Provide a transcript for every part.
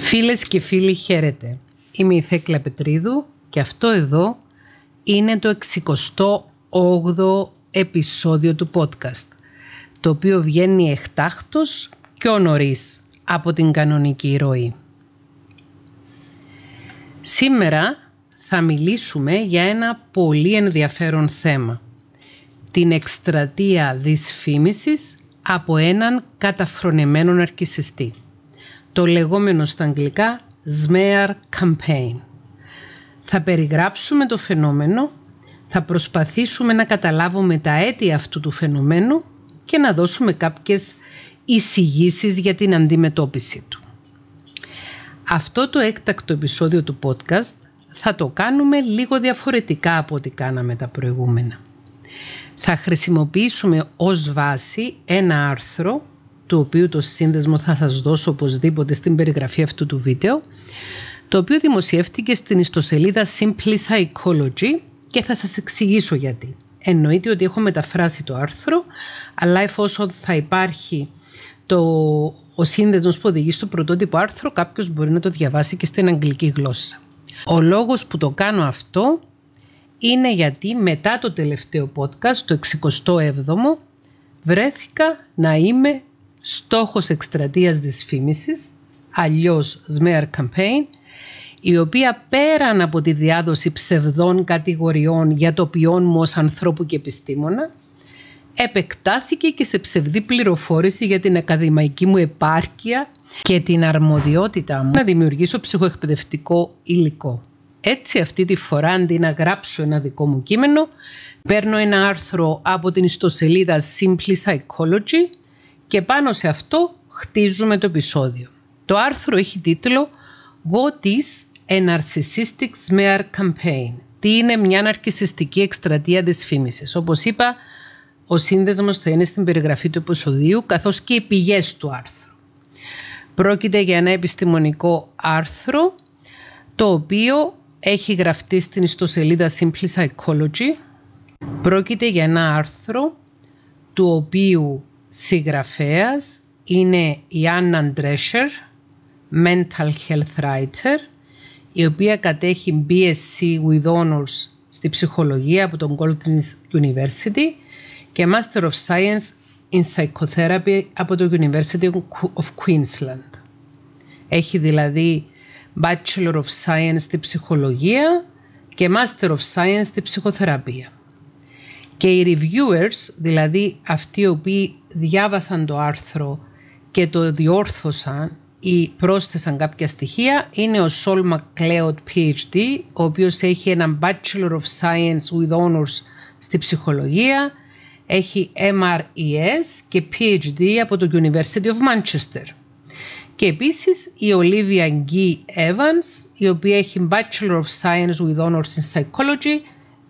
Φίλες και φίλοι χαίρετε. Είμαι η Θέκλα Πετρίδου και αυτό εδώ είναι το 68ο επεισόδιο του podcast το οποίο βγαίνει εκτάκτος και νωρίς από την κανονική ροή. Σήμερα θα μιλήσουμε για ένα πολύ ενδιαφέρον θέμα. Την εκστρατεία δυσφήμισης από έναν καταφρονεμένο αρκισιστή το λεγόμενο στα αγγλικά Smear Campaign. Θα περιγράψουμε το φαινόμενο, θα προσπαθήσουμε να καταλάβουμε τα αίτια αυτού του φαινομένου και να δώσουμε κάποιες εισηγήσεις για την αντιμετώπιση του. Αυτό το έκτακτο επεισόδιο του podcast θα το κάνουμε λίγο διαφορετικά από ό,τι κάναμε τα προηγούμενα. Θα χρησιμοποιήσουμε ως βάση ένα άρθρο το οποίο το σύνδεσμο θα σας δώσω οπωσδήποτε στην περιγραφή αυτού του βίντεο, το οποίο δημοσιεύτηκε στην ιστοσελίδα Simply Psychology και θα σας εξηγήσω γιατί. Εννοείται ότι έχω μεταφράσει το άρθρο, αλλά εφόσον θα υπάρχει το, ο σύνδεσμος που οδηγεί στο πρωτότυπο άρθρο, κάποιος μπορεί να το διαβάσει και στην αγγλική γλώσσα. Ο λόγος που το κάνω αυτό είναι γιατί μετά το τελευταίο podcast, το 67ο, βρέθηκα να είμαι στόχος εκστρατείας δυσφήμισης, αλλιώς smear campaign, η οποία πέραν από τη διάδοση ψευδών κατηγοριών για το ποιόν μου ως ανθρώπου και επιστήμονα, επεκτάθηκε και σε ψευδή πληροφόρηση για την ακαδημαϊκή μου επάρκεια και την αρμοδιότητα μου να δημιουργήσω ψυχοεκπαιδευτικό υλικό. Έτσι αυτή τη φορά αντί να γράψω ένα δικό μου κείμενο, παίρνω ένα άρθρο από την ιστοσελίδα Simply Psychology και πάνω σε αυτό χτίζουμε το επεισόδιο. Το άρθρο έχει τίτλο «What is a narcissistic smear campaign» Τι είναι μια ναρκισιστική εκστρατεία της φήμησης. Όπως είπα, ο σύνδεσμος θα είναι στην περιγραφή του επεισοδίου καθώς και οι πηγές του άρθρου. Πρόκειται για ένα επιστημονικό άρθρο το οποίο έχει γραφτεί στην ιστοσελίδα Simply Psychology. Πρόκειται για ένα άρθρο του οποίου συγγραφέας είναι η Άννα Ντρέσσερ, Mental Health Writer, η οποία κατέχει BSc with Honors στη ψυχολογία από τον Golden University και Master of Science in Psychotherapy από το University of Queensland. Έχει δηλαδή Bachelor of Science στη ψυχολογία και Master of Science στη ψυχοθεραπεία. Και οι reviewers, δηλαδή αυτοί οι οποίοι διάβασαν το άρθρο και το διόρθωσαν ή πρόσθεσαν κάποια στοιχεία είναι ο Σόλ Μακλέοτ PhD, ο οποίος έχει ένα Bachelor of Science with Honors στη ψυχολογία, έχει MRES και PhD από το University of Manchester. Και επίσης η Olivia Γκί Evans, η οποία έχει Bachelor of Science with Honors in Psychology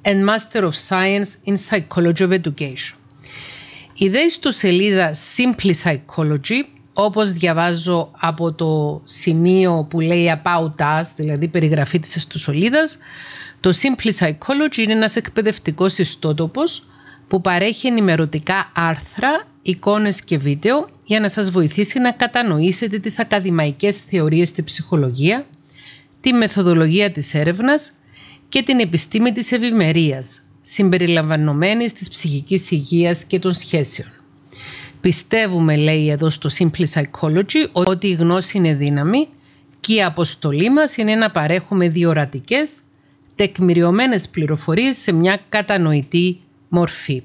and Master of Science in Psychology of Education. Ιδέες του σελίδα Simply Psychology, όπως διαβάζω από το σημείο που λέει About Us, δηλαδή περιγραφή της ιστοσελίδας, το Simply Psychology είναι ένας εκπαιδευτικός ιστότοπος που παρέχει ενημερωτικά άρθρα, εικόνες και βίντεο για να σας βοηθήσει να κατανοήσετε τις ακαδημαϊκές θεωρίες στη ψυχολογία, τη μεθοδολογία της έρευνας και την επιστήμη της ευημερίας, συμπεριλαμβανομένης της ψυχικής υγείας και των σχέσεων. Πιστεύουμε, λέει εδώ στο Simple Psychology, ότι η γνώση είναι δύναμη και η αποστολή μας είναι να παρέχουμε διορατικές, τεκμηριωμένες πληροφορίες σε μια κατανοητή μορφή.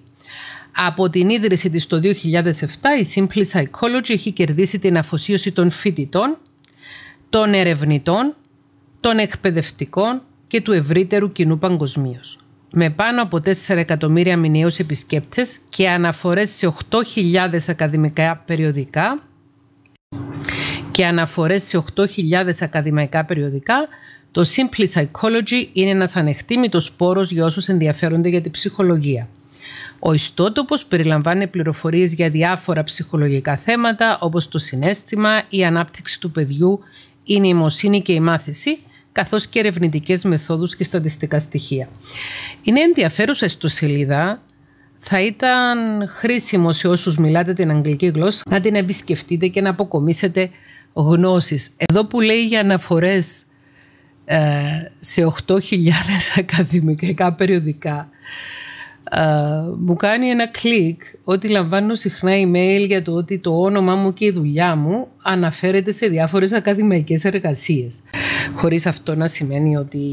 Από την ίδρυση της το 2007, η Simple Psychology έχει κερδίσει την αφοσίωση των φοιτητών, των ερευνητών, των εκπαιδευτικών και του ευρύτερου κοινού παγκοσμίως με πάνω από 4 εκατομμύρια μηνιαίους επισκέπτες και αναφορές σε 8.000 ακαδημικά περιοδικά και αναφορές σε 8.000 ακαδημαϊκά περιοδικά, το Simply Psychology είναι ένας ανεκτήμητος πόρος για όσους ενδιαφέρονται για την ψυχολογία. Ο ιστότοπος περιλαμβάνει πληροφορίες για διάφορα ψυχολογικά θέματα όπως το συνέστημα, η ανάπτυξη του παιδιού, η νοημοσύνη και η μάθηση καθώς και ερευνητικές μεθόδους και στατιστικά στοιχεία. Είναι ενδιαφέρουσα σελίδα. θα ήταν χρήσιμο σε όσους μιλάτε την αγγλική γλώσσα να την επισκεφτείτε και να αποκομίσετε γνώσεις. Εδώ που λέει για αναφορές ε, σε 8.000 ακαδημικά περιοδικά μου κάνει ένα κλικ ότι λαμβάνω συχνά email για το ότι το όνομά μου και η δουλειά μου αναφέρεται σε διάφορες ακαδημαϊκές εργασίες. Χωρίς αυτό να σημαίνει ότι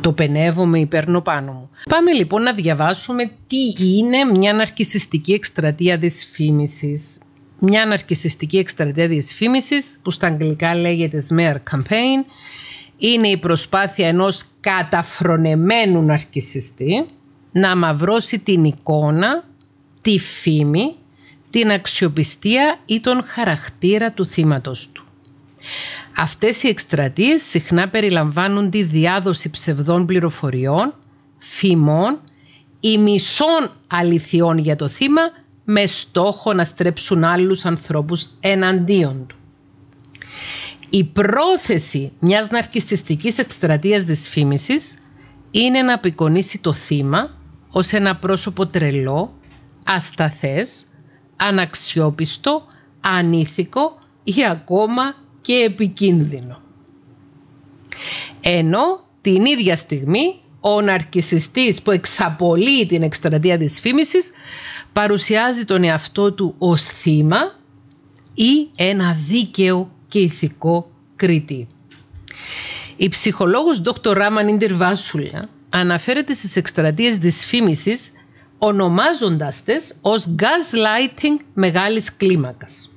το πενεύομαι ή παίρνω πάνω μου. Πάμε λοιπόν να διαβάσουμε τι είναι μια αναρκησιστική εκστρατεία δυσφήμισης. Μια αναρκησιστική εκστρατεία δυσφήμισης που στα αγγλικά λέγεται smear campaign είναι η προσπάθεια ενός καταφρονεμένου ναρκισιστή να μαυρώσει την εικόνα, τη φήμη, την αξιοπιστία ή τον χαρακτήρα του θύματος του. Αυτές οι εκστρατείες συχνά περιλαμβάνουν τη διάδοση ψευδών πληροφοριών, φημών ή μισών αληθιών για το θύμα με στόχο να στρέψουν άλλους ανθρώπους εναντίον του. Η πρόθεση μιας ναρκιστικής εκστρατείας δυσφήμισης είναι να απεικονίσει το θύμα ως ένα πρόσωπο τρελό, ασταθές, αναξιόπιστο, ανήθικο ή ακόμα και επικίνδυνο. Ενώ την ίδια στιγμή ο ναρκισιστής που εξαπολύει την εκστρατεία της φήμησης παρουσιάζει τον εαυτό του ως θύμα ή ένα δίκαιο και ηθικό κρίτη. Η ψυχολόγος Δ. Ράμαν Ιντερβάσουλα αναφέρεται στις εκστρατείες δυσφήμισης ονομάζοντας τες ως gaslighting μεγάλης κλίμακας.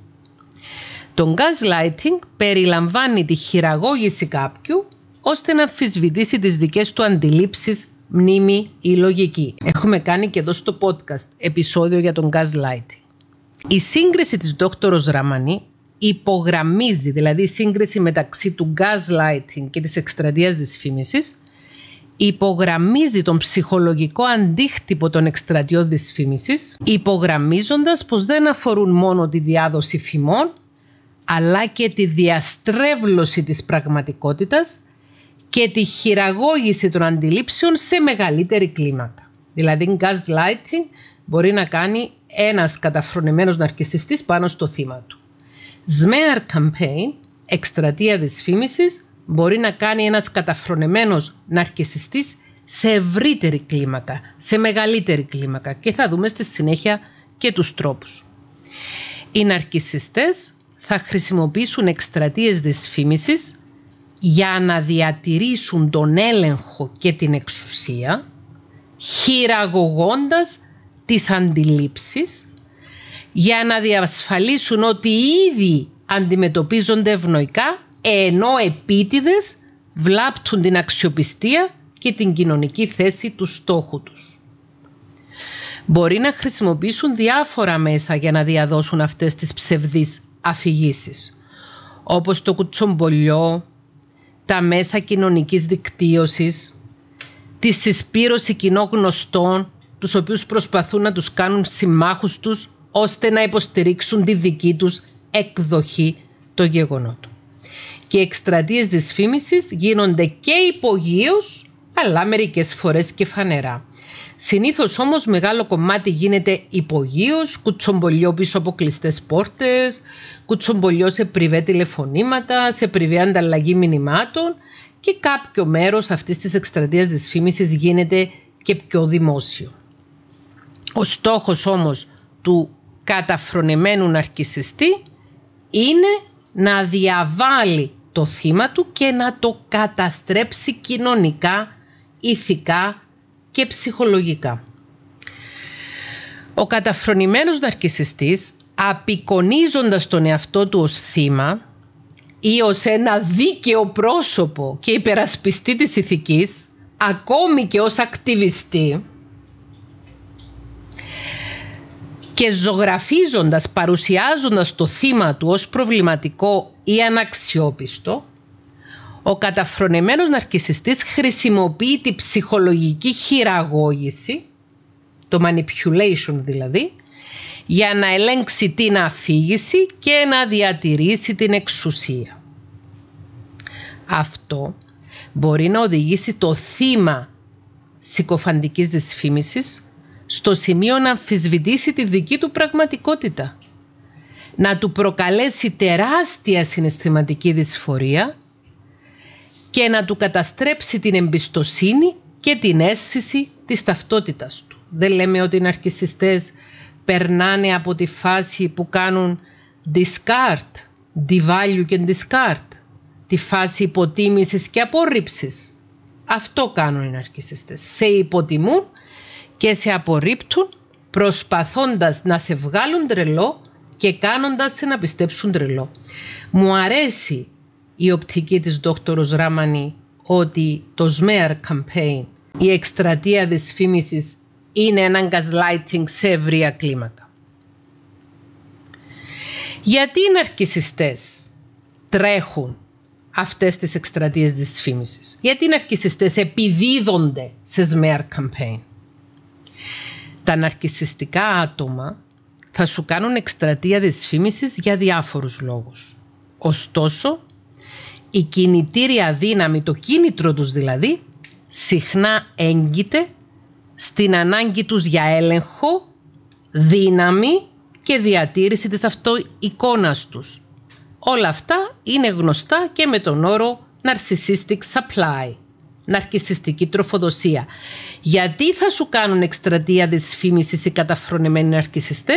Το gaslighting περιλαμβάνει τη χειραγώγηση κάποιου ώστε να αμφισβητήσει τις δικές του αντιλήψεις, μνήμη ή λογική. Έχουμε κάνει και εδώ στο podcast επεισόδιο για τον gaslighting. Η σύγκριση της δόκτωρος Ραμανή υπογραμμίζει, δηλαδή η σύγκριση μεταξύ του gaslighting και της εκστρατείας φήμησης, υπογραμμίζει τον ψυχολογικό αντίκτυπο των εκστρατιών φήμησης, υπογραμμίζοντας πως δεν αφορούν μόνο τη διάδοση φημών, αλλά και τη διαστρέβλωση της πραγματικότητας και τη χειραγώγηση των αντιλήψεων σε μεγαλύτερη κλίμακα. Δηλαδή, gaslighting μπορεί να κάνει ένας καταφρονημένος ναρκισιστής πάνω στο θύμα του. Smear campaign, εκστρατεία δυσφήμισης, μπορεί να κάνει ένας καταφρονεμένος ναρκισιστής σε ευρύτερη κλίμακα, σε μεγαλύτερη κλίμακα και θα δούμε στη συνέχεια και τους τρόπους. Οι ναρκισιστές θα χρησιμοποιήσουν εκστρατείες δυσφήμισης για να διατηρήσουν τον έλεγχο και την εξουσία, χειραγωγώντας τις αντιλήψεις, για να διασφαλίσουν ότι ήδη αντιμετωπίζονται ευνοϊκά ενώ επίτηδες βλάπτουν την αξιοπιστία και την κοινωνική θέση τους στόχου τους. Μπορεί να χρησιμοποιήσουν διάφορα μέσα για να διαδώσουν αυτές τις ψευδείς αφηγήσεις, όπως το κουτσομπολιό, τα μέσα κοινωνικής δικτύωσης, τη συσπήρωση κοινών γνωστών, τους οποίους προσπαθούν να τους κάνουν συμμάχους τους, ώστε να υποστηρίξουν τη δική τους εκδοχή των γεγονότων και εκστρατείε δυσφήμιση γίνονται και υπογείω, αλλά μερικές φορές και φανερά. Συνήθως όμως μεγάλο κομμάτι γίνεται υπογείω, κουτσομπολιό πίσω από κλειστές πόρτες, κουτσομπολιό σε πριβέ τηλεφωνήματα, σε πριβέ ανταλλαγή μηνυμάτων και κάποιο μέρος αυτής της εκστρατείας δυσφήμιση γίνεται και πιο δημόσιο. Ο στόχος όμως του καταφρονημένου ναρκισιστή είναι να διαβάλει το θύμα του και να το καταστρέψει κοινωνικά, ηθικά και ψυχολογικά. Ο καταφρονημένος ναρκισιστής, απεικονίζοντας τον εαυτό του ως θύμα ή ως ένα δίκαιο πρόσωπο και υπερασπιστή της ηθικής, ακόμη και ως ακτιβιστή, και ζωγραφίζοντας, παρουσιάζοντας το θύμα του ως προβληματικό ή αναξιόπιστο, ο καταφρονεμένος ναρκισιστής χρησιμοποιεί τη ψυχολογική χειραγώγηση, το manipulation δηλαδή, για να ελέγξει την αφήγηση και να διατηρήσει την εξουσία. Αυτό μπορεί να οδηγήσει το θύμα συκοφαντικής δυσφήμισης στο σημείο να αμφισβητήσει τη δική του πραγματικότητα. Να του προκαλέσει τεράστια συναισθηματική δυσφορία και να του καταστρέψει την εμπιστοσύνη και την αίσθηση της ταυτότητας του. Δεν λέμε ότι οι ναρκισιστές περνάνε από τη φάση που κάνουν discard, devalue και discard, τη φάση υποτίμησης και απόρριψης. Αυτό κάνουν οι ναρκισιστές. Σε υποτιμούν και σε απορρίπτουν προσπαθώντας να σε βγάλουν τρελό και κάνοντας σε να πιστέψουν τρελό. Μου αρέσει η οπτική της δόκτωρος Ράμανη ότι το ΣΜΕΑΡ campaign, η εκστρατεία της φήμησης, είναι έναν gaslighting σε ευρία κλίμακα. Γιατί οι ναρκισιστές τρέχουν αυτές τις εκστρατείες της φήμησης. Γιατί οι ναρκισιστές επιδίδονται σε ΣΜΕΑΡ campaign τα ναρκισιστικά άτομα θα σου κάνουν εκστρατεία δυσφήμισης για διάφορους λόγους. Ωστόσο, η κινητήρια δύναμη, το κίνητρο τους δηλαδή, συχνά έγκυται στην ανάγκη τους για έλεγχο, δύναμη και διατήρηση της αυτοεικόνας τους. Όλα αυτά είναι γνωστά και με τον όρο «narcissistic supply» ναρκιστική τροφοδοσία. Γιατί θα σου κάνουν εκστρατεία δυσφήμισης οι καταφρονημένοι ναρκιστές,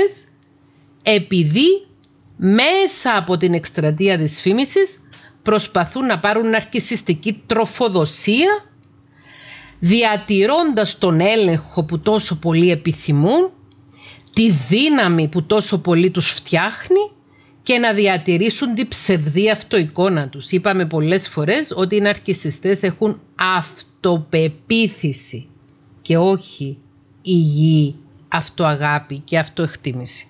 επειδή μέσα από την εκστρατεία δυσφήμισης προσπαθούν να πάρουν ναρκιστική τροφοδοσία διατηρώντας τον έλεγχο που τόσο πολύ επιθυμούν, τη δύναμη που τόσο πολύ τους φτιάχνει και να διατηρήσουν την ψευδή αυτοεικόνα τους. Είπαμε πολλές φορές ότι οι ναρκισιστές έχουν αυτοπεποίθηση και όχι υγιή αυτοαγάπη και αυτοεκτίμηση.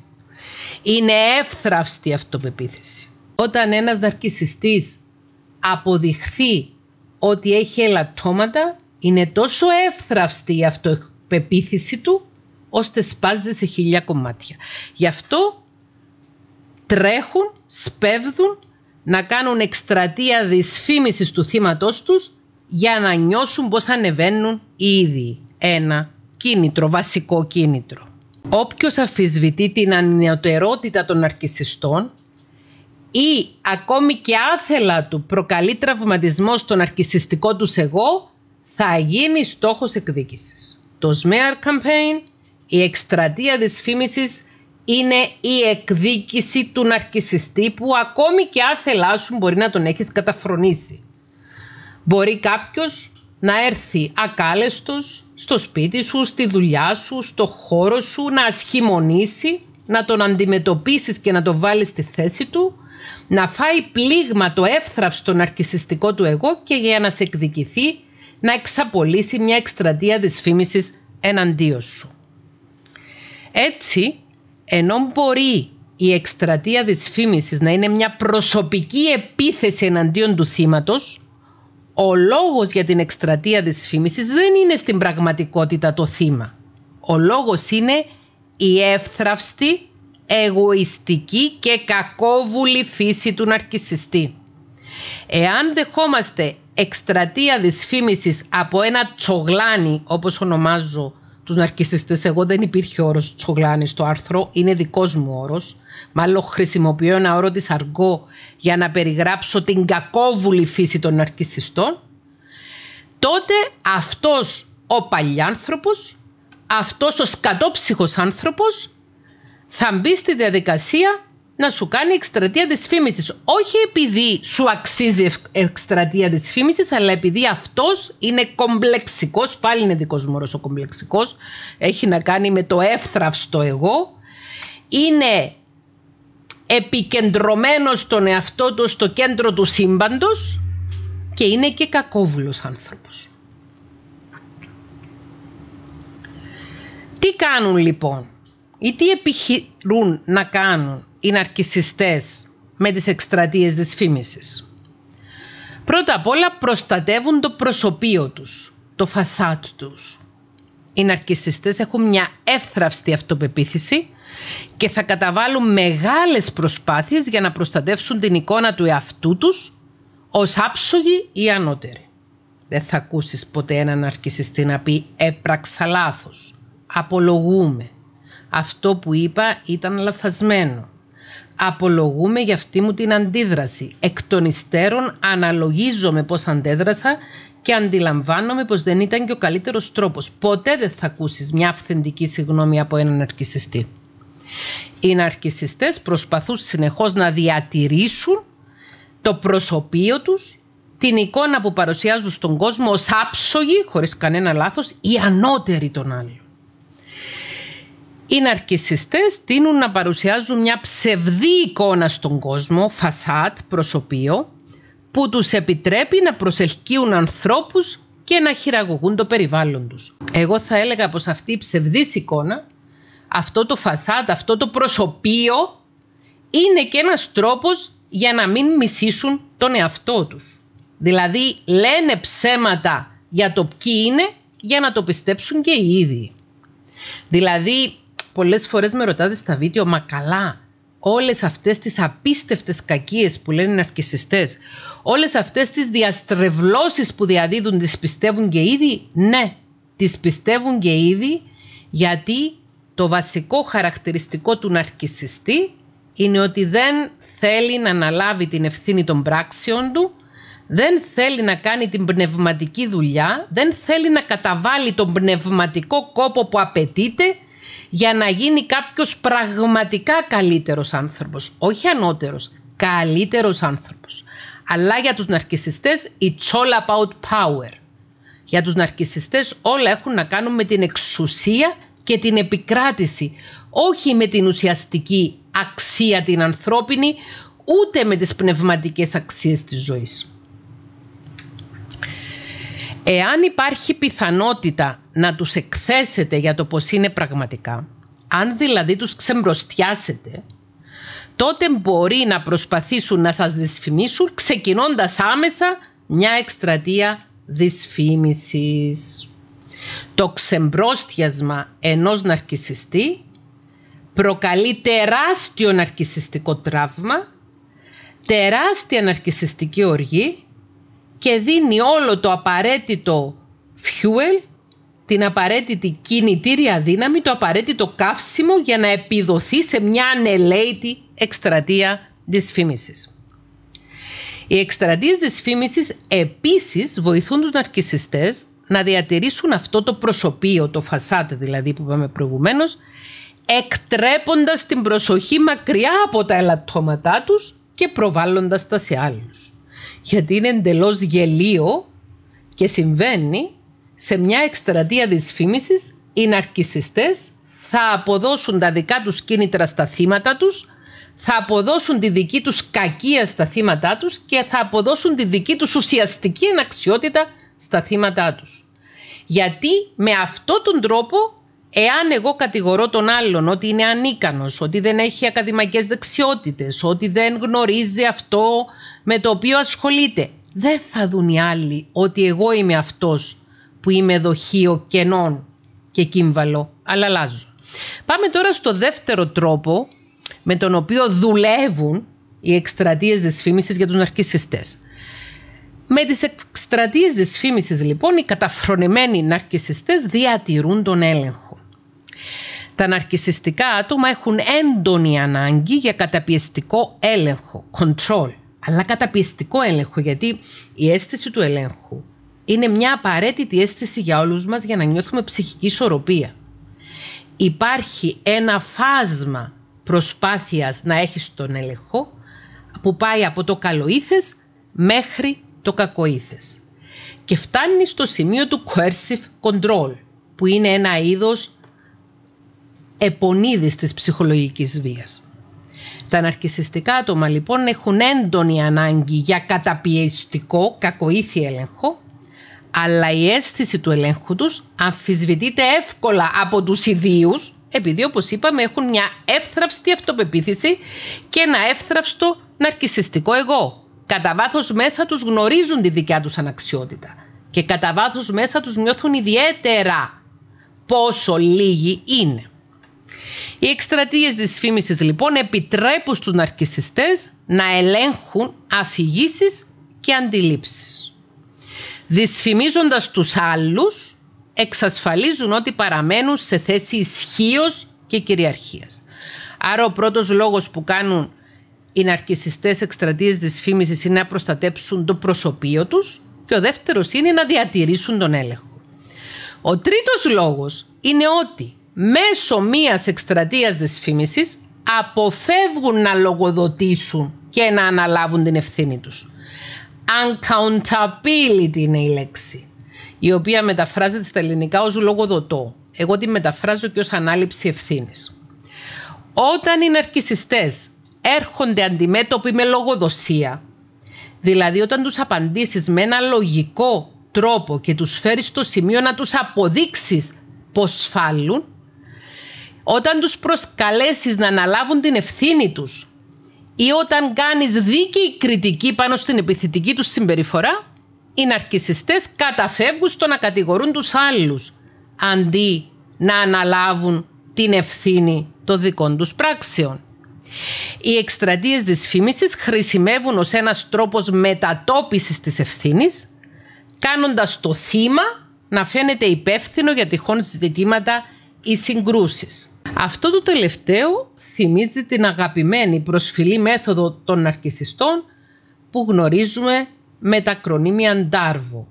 Είναι εύθραυστη αυτοπεποίθηση. Όταν ένας ναρκισιστής αποδειχθεί ότι έχει ελαττώματα, είναι τόσο εύθραυστη η αυτοπεποίθηση του, ώστε σπάζει σε χιλιά κομμάτια. Γι' αυτό τρέχουν, σπέβδουν να κάνουν εκστρατεία δυσφήμισης του θύματός τους για να νιώσουν πως ανεβαίνουν ήδη. Ένα κίνητρο, βασικό κίνητρο. Όποιος αφισβητεί την ανιωτερότητα των αρκισιστών ή ακόμη και άθελα του προκαλεί τραυματισμό στον αρκισιστικό τους εγώ, θα γίνει στόχος εκδίκησης. Το smear campaign, η εκστρατεία δυσφήμισης είναι η εκδίκηση του ναρκισιστή που ακόμη και αν σου μπορεί να τον έχεις καταφρονήσει. Μπορεί κάποιος να έρθει ακάλεστος στο σπίτι σου, στη δουλειά σου, στο χώρο σου, να ασχημονήσει, να τον αντιμετωπίσεις και να τον βάλεις στη θέση του, να φάει πλήγμα το εύθραυστο ναρκισιστικό του εγώ και για να σε εκδικηθεί να εξαπολύσει μια εκστρατεία δυσφήμισης εναντίον σου. Έτσι, ενώ μπορεί η εκστρατεία της φήμησης να είναι μια προσωπική επίθεση εναντίον του θύματος, ο λόγος για την εκστρατεία της φήμησης δεν είναι στην πραγματικότητα το θύμα. Ο λόγος είναι η εύθραυστη, εγωιστική και κακόβουλη φύση του ναρκισιστή. Εάν δεχόμαστε εκστρατεία της από ένα τσογλάνι, όπως ονομάζω τους ναρκιστές. Εγώ δεν υπήρχε όρος Τσογλάνη στο άρθρο, είναι δικός μου όρος. Μάλλον χρησιμοποιώ ένα όρο της αργό για να περιγράψω την κακόβουλη φύση των ναρκιστών. Τότε αυτός ο παλιάνθρωπος, αυτός ο σκατόψυχος άνθρωπος θα μπει στη διαδικασία να σου κάνει εκστρατεία τη φήμηση. Όχι επειδή σου αξίζει εκστρατεία τη φήμηση, αλλά επειδή αυτός είναι κομπλεξικός. Πάλι είναι δικός μου ο κομπλεξικός. Έχει να κάνει με το εύθραυστο εγώ. Είναι επικεντρωμένος στον εαυτό του, στο κέντρο του σύμπαντος και είναι και κακόβουλος άνθρωπος. Τι κάνουν λοιπόν ή τι επιχειρούν να κάνουν οι ναρκισιστές με τις εκστρατείες της φήμησης. Πρώτα απ' όλα προστατεύουν το προσωπείο τους, το φασάτ τους. Οι ναρκισιστές έχουν μια εύθραυστη αυτοπεποίθηση και θα καταβάλουν μεγάλες προσπάθειες για να προστατεύσουν την εικόνα του εαυτού τους ως άψογοι ή ανώτεροι. Δεν θα ακούσεις ποτέ έναν ναρκισιστή να πει «έπραξα λάθος», «απολογούμε», «αυτό που είπα ήταν λαθασμένο», Απολογούμε για αυτή μου την αντίδραση. Εκ των υστέρων αναλογίζομαι πώς αντέδρασα και αντιλαμβάνομαι πως δεν ήταν και ο καλύτερος τρόπος. Ποτέ δεν θα ακούσεις μια αυθεντική συγγνώμη από έναν αρκισιστή. Οι ναρκισιστές προσπαθούν συνεχώς να διατηρήσουν το προσωπείο τους, την εικόνα που παρουσιάζουν στον κόσμο ως άψογοι, χωρίς κανένα λάθος, ή ανώτερη των άλλων. Οι ναρκισιστές τείνουν να παρουσιάζουν μια ψευδή εικόνα στον κόσμο, φασάτ, προσωπείο, που τους επιτρέπει να προσελκύουν ανθρώπους και να χειραγωγούν το περιβάλλον τους. Εγώ θα έλεγα πως αυτή η ψευδής εικόνα, αυτό το φασάτ, αυτό το προσωπείο, είναι και ένας τρόπος για να μην μισήσουν τον εαυτό τους. Δηλαδή λένε ψέματα για το ποιοι είναι για να το πιστέψουν και οι ίδιοι. Δηλαδή Πολλές φορές με ρωτάτε στα βίντεο, μα καλά, όλες αυτές τις απίστευτες κακίες που λένε οι ναρκιστέ, όλες αυτές τις διαστρεβλώσεις που διαδίδουν, τις πιστεύουν και ήδη, ναι, τις πιστεύουν και ήδη, γιατί το βασικό χαρακτηριστικό του ναρκισιστή είναι ότι δεν θέλει να αναλάβει την ευθύνη των πράξεων του, δεν θέλει να κάνει την πνευματική δουλειά, δεν θέλει να καταβάλει τον πνευματικό κόπο που απαιτείται για να γίνει κάποιος πραγματικά καλύτερος άνθρωπος. Όχι ανώτερος, καλύτερος άνθρωπος. Αλλά για τους ναρκισιστές it's all about power. Για τους ναρκισιστές όλα έχουν να κάνουν με την εξουσία και την επικράτηση. Όχι με την ουσιαστική αξία την ανθρώπινη, ούτε με τις πνευματικές αξίες της ζωής. Εάν υπάρχει πιθανότητα να τους εκθέσετε για το πώς είναι πραγματικά, αν δηλαδή τους ξεμπροστιάσετε, τότε μπορεί να προσπαθήσουν να σας δυσφημίσουν ξεκινώντας άμεσα μια εκστρατεία δυσφήμισης. Το ξεμπρόστιασμα ενός ναρκισιστή προκαλεί τεράστιο ναρκισιστικό τραύμα, τεράστια ναρκισιστική οργή και δίνει όλο το απαραίτητο fuel, την απαραίτητη κινητήρια δύναμη, το απαραίτητο καύσιμο για να επιδοθεί σε μια ανελαίτη εκστρατεία δυσφήμισης. Οι εκστρατείες δυσφήμισης επίσης βοηθούν τους ναρκισιστές να διατηρήσουν αυτό το προσωπείο, το φασάτε δηλαδή που είπαμε προηγουμένως, εκτρέποντας την προσοχή μακριά από τα ελαττώματά τους και προβάλλοντας τα σε άλλους γιατί είναι εντελώς γελίο και συμβαίνει σε μια εκστρατεία δυσφήμισης. οι ναρκιστέ θα αποδώσουν τα δικά τους κίνητρα στα θύματα τους, θα αποδώσουν τη δική τους κακία στα θύματα τους και θα αποδώσουν τη δική τους ουσιαστική αναξιότητα στα θύματα τους. Γιατί με αυτόν τον τρόπο Εάν εγώ κατηγορώ τον άλλον ότι είναι ανίκανος, ότι δεν έχει ακαδημαϊκές δεξιότητες, ότι δεν γνωρίζει αυτό με το οποίο ασχολείται, δεν θα δουν οι άλλοι ότι εγώ είμαι αυτός που είμαι δοχείο κενών και κύμβαλο, αλλά αλλάζω. Πάμε τώρα στο δεύτερο τρόπο με τον οποίο δουλεύουν οι εκστρατείες δεσφήμισης για τους ναρκισιστές. Με τις εκστρατείες δυσφήμισης λοιπόν οι καταφρονεμένοι ναρκισιστές διατηρούν τον έλεγχο. Τα ναρκισιστικά άτομα έχουν έντονη ανάγκη για καταπιεστικό έλεγχο, control, αλλά καταπιεστικό έλεγχο γιατί η αίσθηση του ελέγχου είναι μια απαραίτητη αίσθηση για όλους μας για να νιώθουμε ψυχική ισορροπία. Υπάρχει ένα φάσμα προσπάθειας να έχεις τον έλεγχο που πάει από το καλοήθες μέχρι το κακοήθες. Και φτάνει στο σημείο του coercive control που είναι ένα είδος επονίδης της ψυχολογικής βίας. Τα ναρκισιστικά άτομα λοιπόν έχουν έντονη ανάγκη για καταπιεστικό, κακοήθη έλεγχο, αλλά η αίσθηση του ελέγχου τους αμφισβητείται εύκολα από τους ιδίους, επειδή όπως είπαμε έχουν μια εύθραυστη αυτοπεποίθηση και ένα εύθραυστο ναρκισιστικό εγώ. Κατά βάθος μέσα τους γνωρίζουν τη δικιά τους αναξιότητα και κατά βάθος μέσα τους νιώθουν ιδιαίτερα πόσο λίγοι είναι. Οι εκστρατείες της φήμησης λοιπόν επιτρέπουν στους ναρκιστέ να ελέγχουν αφηγήσεις και αντιλήψεις. Δυσφημίζοντας τους άλλους, εξασφαλίζουν ότι παραμένουν σε θέση ισχύως και κυριαρχίας. Άρα ο πρώτος λόγος που κάνουν οι ναρκισιστές τη δυσφήμισης είναι να προστατέψουν το προσωπείο τους και ο δεύτερος είναι να διατηρήσουν τον έλεγχο. Ο τρίτος λόγος είναι ότι μέσω μίας εκστρατείας δυσφήμισης αποφεύγουν να λογοδοτήσουν και να αναλάβουν την ευθύνη τους. Uncountability είναι η λέξη, η οποία μεταφράζεται στα ελληνικά ως λογοδοτό. Εγώ τη μεταφράζω και ως ανάληψη ευθύνης. Όταν οι ναρκισιστές έρχονται αντιμέτωποι με λογοδοσία, δηλαδή όταν τους απαντήσεις με ένα λογικό τρόπο και τους φέρεις στο σημείο να τους αποδείξεις πως φάλουν όταν τους προσκαλέσεις να αναλάβουν την ευθύνη τους ή όταν κάνεις δίκαιη κριτική πάνω στην επιθετική τους συμπεριφορά, οι ναρκισιστές καταφεύγουν στο να κατηγορούν τους άλλους, αντί να αναλάβουν την ευθύνη των δικών τους πράξεων. Οι εκστρατείες της φήμησης χρησιμεύουν ως ένας τρόπος μετατόπισης της ευθύνης, κάνοντας το θύμα να φαίνεται υπεύθυνο για τυχόν ζητήματα ή συγκρούσεις. Αυτό το τελευταίο θυμίζει την αγαπημένη προσφυλή μέθοδο των ναρκισιστών που γνωρίζουμε με τα κρονίμια DARVO.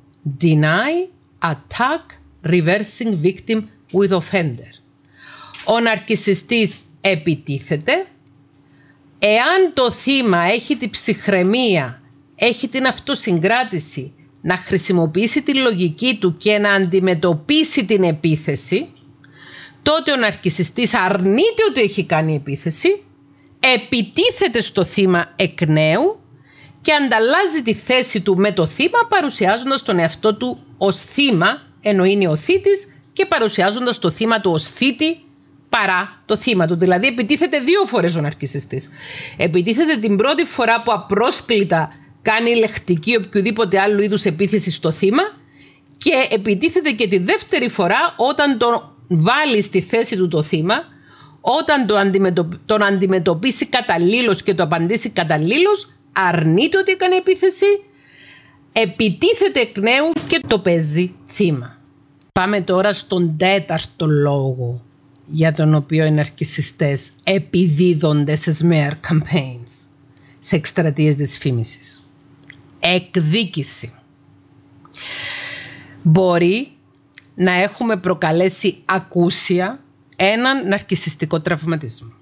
Deny, Attack, Reversing Victim with Offender. Ο ναρκισιστής επιτίθεται. Εάν το θύμα έχει την ψυχραιμία, έχει την αυτοσυγκράτηση, να χρησιμοποιήσει τη λογική του και να αντιμετωπίσει την επίθεση, τότε ο ναρκισιστής αρνείται ότι έχει κάνει επίθεση, επιτίθεται στο θύμα εκ νέου και ανταλλάζει τη θέση του με το θύμα παρουσιάζοντας τον εαυτό του ως θύμα, ενώ είναι ο θήτης, και παρουσιάζοντας το θύμα του ως θήτη παρά το θύμα του. Δηλαδή επιτίθεται δύο φορές ο ναρκισιστής. Επιτίθεται την πρώτη φορά που απρόσκλητα κάνει λεχτική οποιοδήποτε άλλου είδους επίθεση στο θύμα και επιτίθεται και τη δεύτερη φορά όταν τον βάλει στη θέση του το θύμα, όταν το τον αντιμετωπίσει καταλήλως και το απαντήσει καταλήλως, αρνείται ότι έκανε επίθεση, επιτίθεται εκ νέου και το παίζει θύμα. Πάμε τώρα στον τέταρτο λόγο για τον οποίο οι ναρκισιστές επιδίδονται σε smear campaigns, σε εκστρατείες δυσφήμισης. Εκδίκηση. Μπορεί να έχουμε προκαλέσει ακούσια έναν ναρκισιστικό τραυματισμό.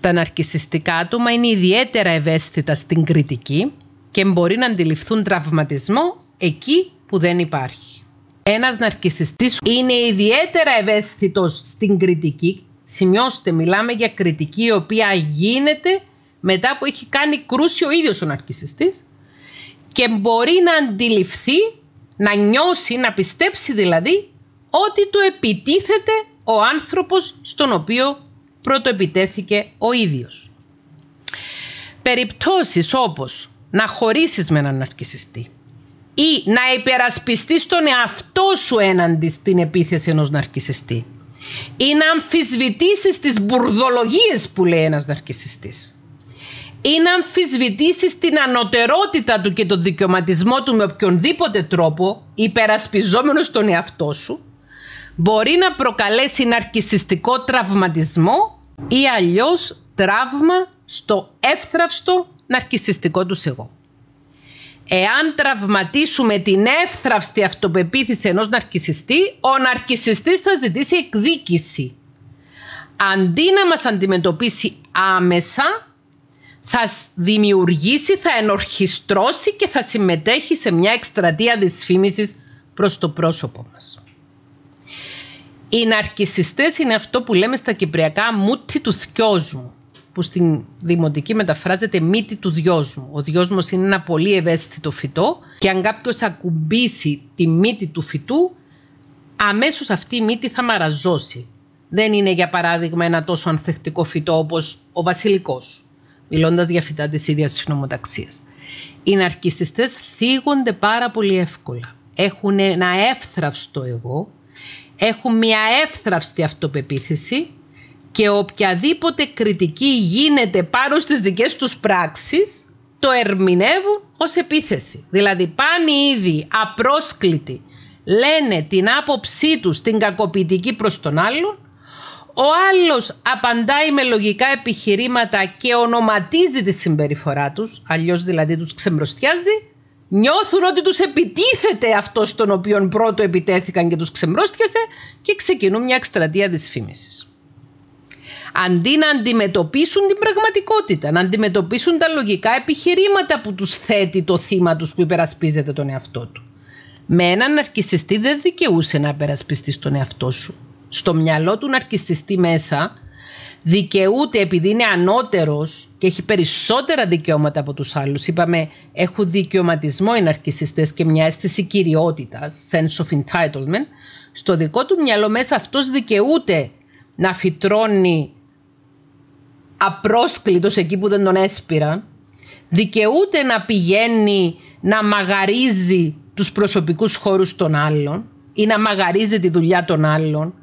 Τα ναρκισιστικά άτομα είναι ιδιαίτερα ευαίσθητα στην κριτική και μπορεί να αντιληφθούν τραυματισμό εκεί που δεν υπάρχει. Ένας ναρκισιστής είναι ιδιαίτερα ευαίσθητος στην κριτική. Σημειώστε, μιλάμε για κριτική η οποία γίνεται μετά που έχει κάνει κρούση ο ίδιος ο ναρκισιστής και μπορεί να αντιληφθεί να νιώσει, να πιστέψει δηλαδή ότι του επιτίθεται ο άνθρωπος στον οποίο πρωτοεπιτέθηκε ο ίδιος. Περιπτώσεις όπως να χωρίσεις με έναν ναρκισιστή ή να υπερασπιστείς τον εαυτό σου έναντι στην επίθεση ενός ναρκισιστή ή να αμφισβητήσεις τις μπουρδολογίες που λέει ένας ναρκισιστής ή να αμφισβητήσεις την ανωτερότητα του και τον δικαιωματισμό του με οποιονδήποτε τρόπο, υπερασπιζόμενος τον εαυτό σου, μπορεί να προκαλέσει ναρκισιστικό τραυματισμό ή αλλιώς τραύμα στο εύθραυστο ναρκισιστικό τους εγώ. Εάν τραυματίσουμε την εύθραυστη αυτοπεποίθηση ενός ναρκισιστή, ο ναρκισιστής θα ζητήσει εκδίκηση. Αντί να μας αντιμετωπίσει άμεσα, θα δημιουργήσει, θα ενορχιστρώσει και θα συμμετέχει σε μια εκστρατεία δυσφήμισης προς το πρόσωπο μας. Οι ναρκισιστές είναι αυτό που λέμε στα κυπριακά μούτι του θκιόσμου, που στην δημοτική μεταφράζεται μύτη του δυόσμου. Ο δυόσμος είναι ένα πολύ ευαίσθητο φυτό και αν κάποιος ακουμπήσει τη μύτη του φυτού, αμέσως αυτή η μύτη θα μαραζώσει. Δεν είναι για παράδειγμα ένα τόσο ανθεκτικό φυτό όπως ο βασιλικός μιλώντας για φυτά της ίδιας της νομοταξίας. Οι ναρκιστέ θίγονται πάρα πολύ εύκολα. Έχουν ένα εύθραυστο εγώ, έχουν μια εύθραυστη αυτοπεποίθηση και οποιαδήποτε κριτική γίνεται πάνω στις δικές τους πράξεις το ερμηνεύουν ως επίθεση. Δηλαδή πάνε ήδη απρόσκλητοι, λένε την άποψή τους την κακοποιητική προς τον άλλον ο άλλος απαντάει με λογικά επιχειρήματα και ονοματίζει τη συμπεριφορά τους, αλλιώς δηλαδή τους ξεμπροστιάζει, νιώθουν ότι τους επιτίθεται αυτός τον οποίον πρώτο επιτέθηκαν και τους ξεμπρόστιασε και ξεκινούν μια εκστρατεία δυσφήμισης. Αντί να αντιμετωπίσουν την πραγματικότητα, να αντιμετωπίσουν τα λογικά επιχειρήματα που τους θέτει το θύμα τους που υπερασπίζεται τον εαυτό του. Με έναν αρκισιστή δεν δικαιούσε να υπερασπιστείς τον εαυτό σου στο μυαλό του ναρκιστιστή μέσα δικαιούται επειδή είναι ανώτερος και έχει περισσότερα δικαιώματα από τους άλλους. Είπαμε έχουν δικαιωματισμό οι ναρκισιστές και μια αίσθηση κυριότητας, sense of entitlement. Στο δικό του μυαλό μέσα αυτός δικαιούται να φυτρώνει απρόσκλητος εκεί που δεν τον έσπηραν. Δικαιούται να πηγαίνει να μαγαρίζει τους προσωπικούς χώρους των άλλων ή να μαγαρίζει τη δουλειά των άλλων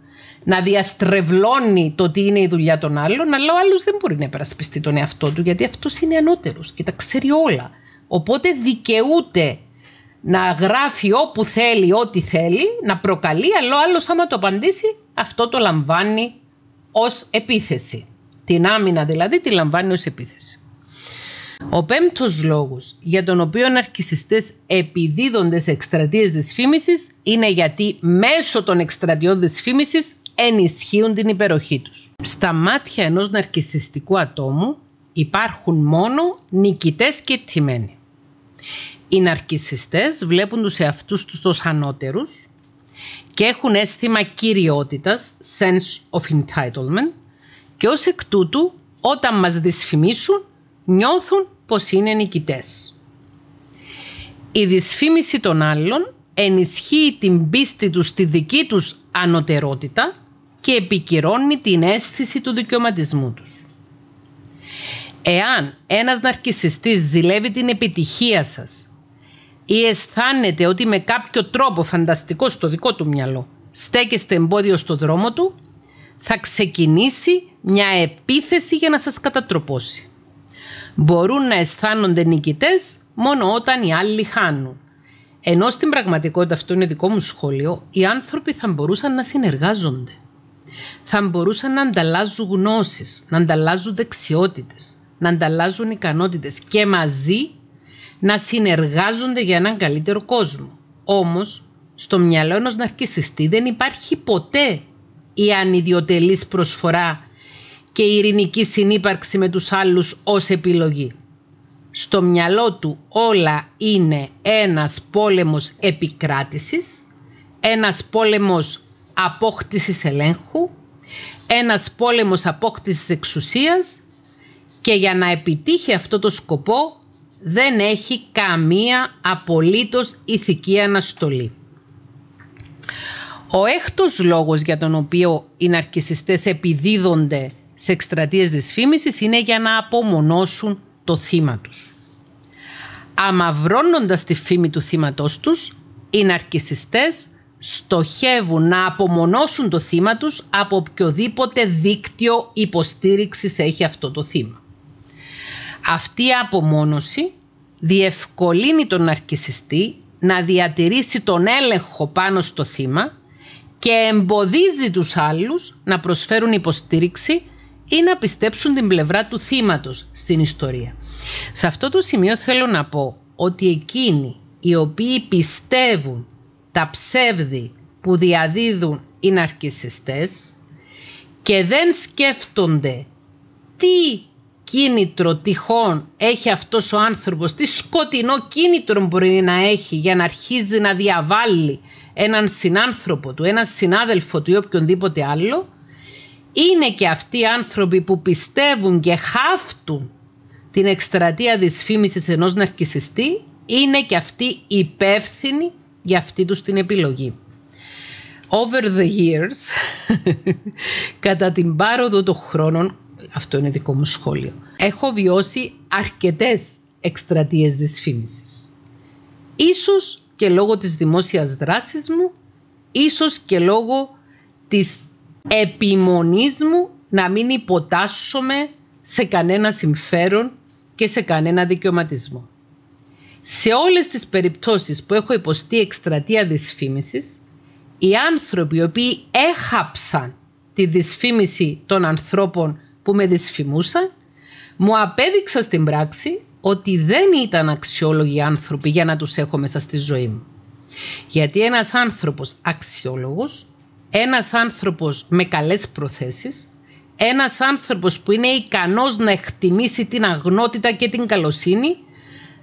να διαστρεβλώνει το τι είναι η δουλειά των άλλων, αλλά ο άλλος δεν μπορεί να υπερασπιστεί τον εαυτό του, γιατί αυτός είναι ανώτερος και τα ξέρει όλα. Οπότε δικαιούται να γράφει όπου θέλει, ό,τι θέλει, να προκαλεί, αλλά ο άλλος άμα το απαντήσει, αυτό το λαμβάνει ως επίθεση. Την άμυνα δηλαδή τη λαμβάνει ως επίθεση. Ο πέμπτος λόγος για τον οποίο ναρκιστέ επιδίδονται σε εκστρατείες δυσφήμισης είναι γιατί μέσω των εκστρατιών δυσφήμισης ενισχύουν την υπεροχή τους. Στα μάτια ενός ναρκισιστικού ατόμου υπάρχουν μόνο νικητές και τιμένοι. Οι ναρκισιστές βλέπουν τους εαυτούς τους ως ανώτερους και έχουν αίσθημα κυριότητας, sense of entitlement, και ως εκ τούτου όταν μας δυσφημίσουν νιώθουν πως είναι νικητές. Η δυσφήμιση των άλλων ενισχύει την πίστη τους στη δική τους ανωτερότητα και επικυρώνει την αίσθηση του δικαιωματισμού τους. Εάν ένας ναρκισιστής ζηλεύει την επιτυχία σας ή αισθάνεται ότι με κάποιο τρόπο φανταστικό στο δικό του μυαλό στέκεστε εμπόδιο στο δρόμο του, θα ξεκινήσει μια επίθεση για να σας κατατροπώσει. Μπορούν να αισθάνονται νικητές μόνο όταν οι άλλοι χάνουν. Ενώ στην πραγματικότητα αυτό είναι δικό μου σχόλιο, οι άνθρωποι θα μπορούσαν να συνεργάζονται θα μπορούσαν να ανταλλάζουν γνώσεις, να ανταλλάζουν δεξιότητες, να ανταλλάζουν ικανότητες και μαζί να συνεργάζονται για έναν καλύτερο κόσμο. Όμως, στο μυαλό ενός ναρκισιστή δεν υπάρχει ποτέ η ανιδιοτελής προσφορά και η ειρηνική συνύπαρξη με τους άλλους ως επιλογή. Στο μυαλό του όλα είναι ένας πόλεμος επικράτησης, ένας πόλεμος απόκτησης ελέγχου, ένας πόλεμος απόκτησης εξουσίας και για να επιτύχει αυτό το σκοπό δεν έχει καμία απολύτως ηθική αναστολή. Ο έκτος λόγος για τον οποίο οι ναρκισιστές επιδίδονται σε εκστρατείες δυσφήμισης είναι για να απομονώσουν το θύμα τους. Αμαυρώνοντας τη φήμη του θύματός τους, οι ναρκισιστές στοχεύουν να απομονώσουν το θύμα τους από οποιοδήποτε δίκτυο υποστήριξης έχει αυτό το θύμα. Αυτή η απομόνωση διευκολύνει τον ναρκισιστή να διατηρήσει τον έλεγχο πάνω στο θύμα και εμποδίζει τους άλλους να προσφέρουν υποστήριξη ή να πιστέψουν την πλευρά του θύματος στην ιστορία. Σε αυτό το σημείο θέλω να πω ότι εκείνοι οι οποίοι πιστεύουν τα ψεύδη που διαδίδουν οι ναρκισιστές και δεν σκέφτονται τι κίνητρο τυχόν έχει αυτός ο άνθρωπος, τι σκοτεινό κίνητρο μπορεί να έχει για να αρχίζει να διαβάλει έναν συνάνθρωπο του, έναν συνάδελφο του ή οποιονδήποτε άλλο, είναι και αυτοί οι άνθρωποι που πιστεύουν και χάφτουν την εκστρατεία δυσφήμισης ενός ναρκισιστή, είναι και αυτοί υπεύθυνοι για αυτή τους την επιλογή. Over the years, κατά την πάροδο των χρόνων, αυτό είναι δικό μου σχόλιο, έχω βιώσει αρκετές εκστρατείες δυσφήμισης. Ίσως και λόγω της δημόσιας δράσης μου, ίσως και λόγω της επιμονής μου να μην υποτάσσομαι σε κανένα συμφέρον και σε κανένα δικαιωματισμό. Σε όλες τις περιπτώσεις που έχω υποστεί εκστρατεία δυσφήμισης, οι άνθρωποι οι οποίοι έχαψαν τη δυσφήμιση των ανθρώπων που με δυσφημούσαν, μου απέδειξαν στην πράξη ότι δεν ήταν αξιόλογοι άνθρωποι για να τους έχω μέσα στη ζωή μου. Γιατί ένας άνθρωπος αξιόλογος, ένας άνθρωπος με καλές προθέσεις, ένας άνθρωπος που είναι ικανός να εκτιμήσει την αγνότητα και την καλοσύνη,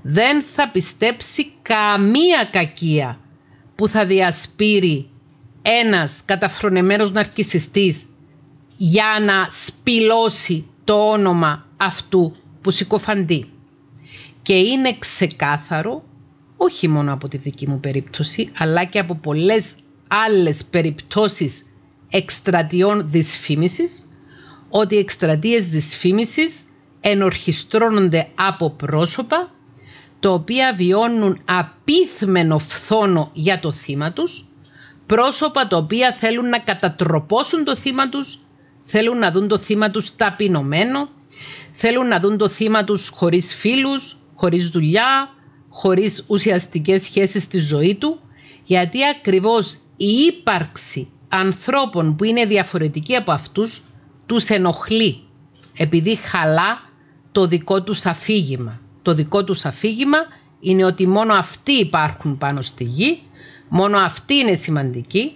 δεν θα πιστέψει καμία κακία που θα διασπείρει ένας καταφρονεμένος ναρκισιστής για να σπηλώσει το όνομα αυτού που συκοφαντεί. Και είναι ξεκάθαρο, όχι μόνο από τη δική μου περίπτωση, αλλά και από πολλές άλλες περιπτώσεις εκστρατιών δυσφήμισης, ότι οι εκστρατείες δυσφήμισης ενορχιστρώνονται από πρόσωπα τα οποία βιώνουν απίθμενο φθόνο για το θύμα τους, πρόσωπα τα οποία θέλουν να κατατροπώσουν το θύμα τους, θέλουν να δουν το θύμα τους ταπεινωμένο, θέλουν να δουν το θύμα τους χωρίς φίλους, χωρίς δουλειά, χωρίς ουσιαστικές σχέσεις στη ζωή του, γιατί ακριβώς η ύπαρξη ανθρώπων που είναι διαφορετικοί από αυτούς τους ενοχλεί, επειδή χαλά το δικό τους αφήγημα το δικό τους αφήγημα είναι ότι μόνο αυτοί υπάρχουν πάνω στη γη, μόνο αυτοί είναι σημαντικοί,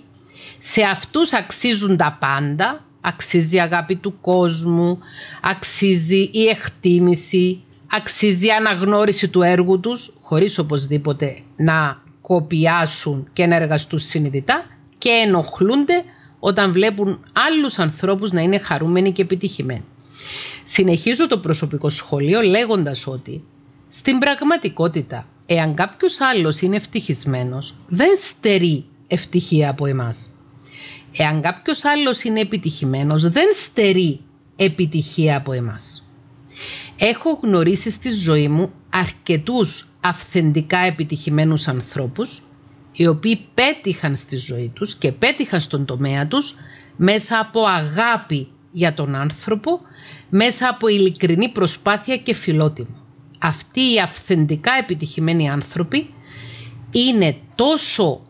σε αυτούς αξίζουν τα πάντα, αξίζει η αγάπη του κόσμου, αξίζει η εκτίμηση, αξίζει η αναγνώριση του έργου τους, χωρίς οπωσδήποτε να κοπιάσουν και να εργαστούν συνειδητά και ενοχλούνται όταν βλέπουν άλλους ανθρώπους να είναι χαρούμενοι και επιτυχημένοι. Συνεχίζω το προσωπικό σχολείο λέγοντας ότι στην πραγματικότητα, εάν κάποιος άλλος είναι ευτυχισμένος, δεν στερεί ευτυχία από εμάς. Εάν κάποιος άλλος είναι επιτυχημένος, δεν στερεί επιτυχία από εμάς. Έχω γνωρίσει στη ζωή μου αρκετούς αυθεντικά επιτυχημένους ανθρώπους οι οποίοι πέτυχαν στη ζωή τους και πέτυχαν στον τομέα τους μέσα από αγάπη για τον άνθρωπο, μέσα από ειλικρινή προσπάθεια και φιλότιμο αυτοί οι αυθεντικά επιτυχημένοι άνθρωποι είναι τόσο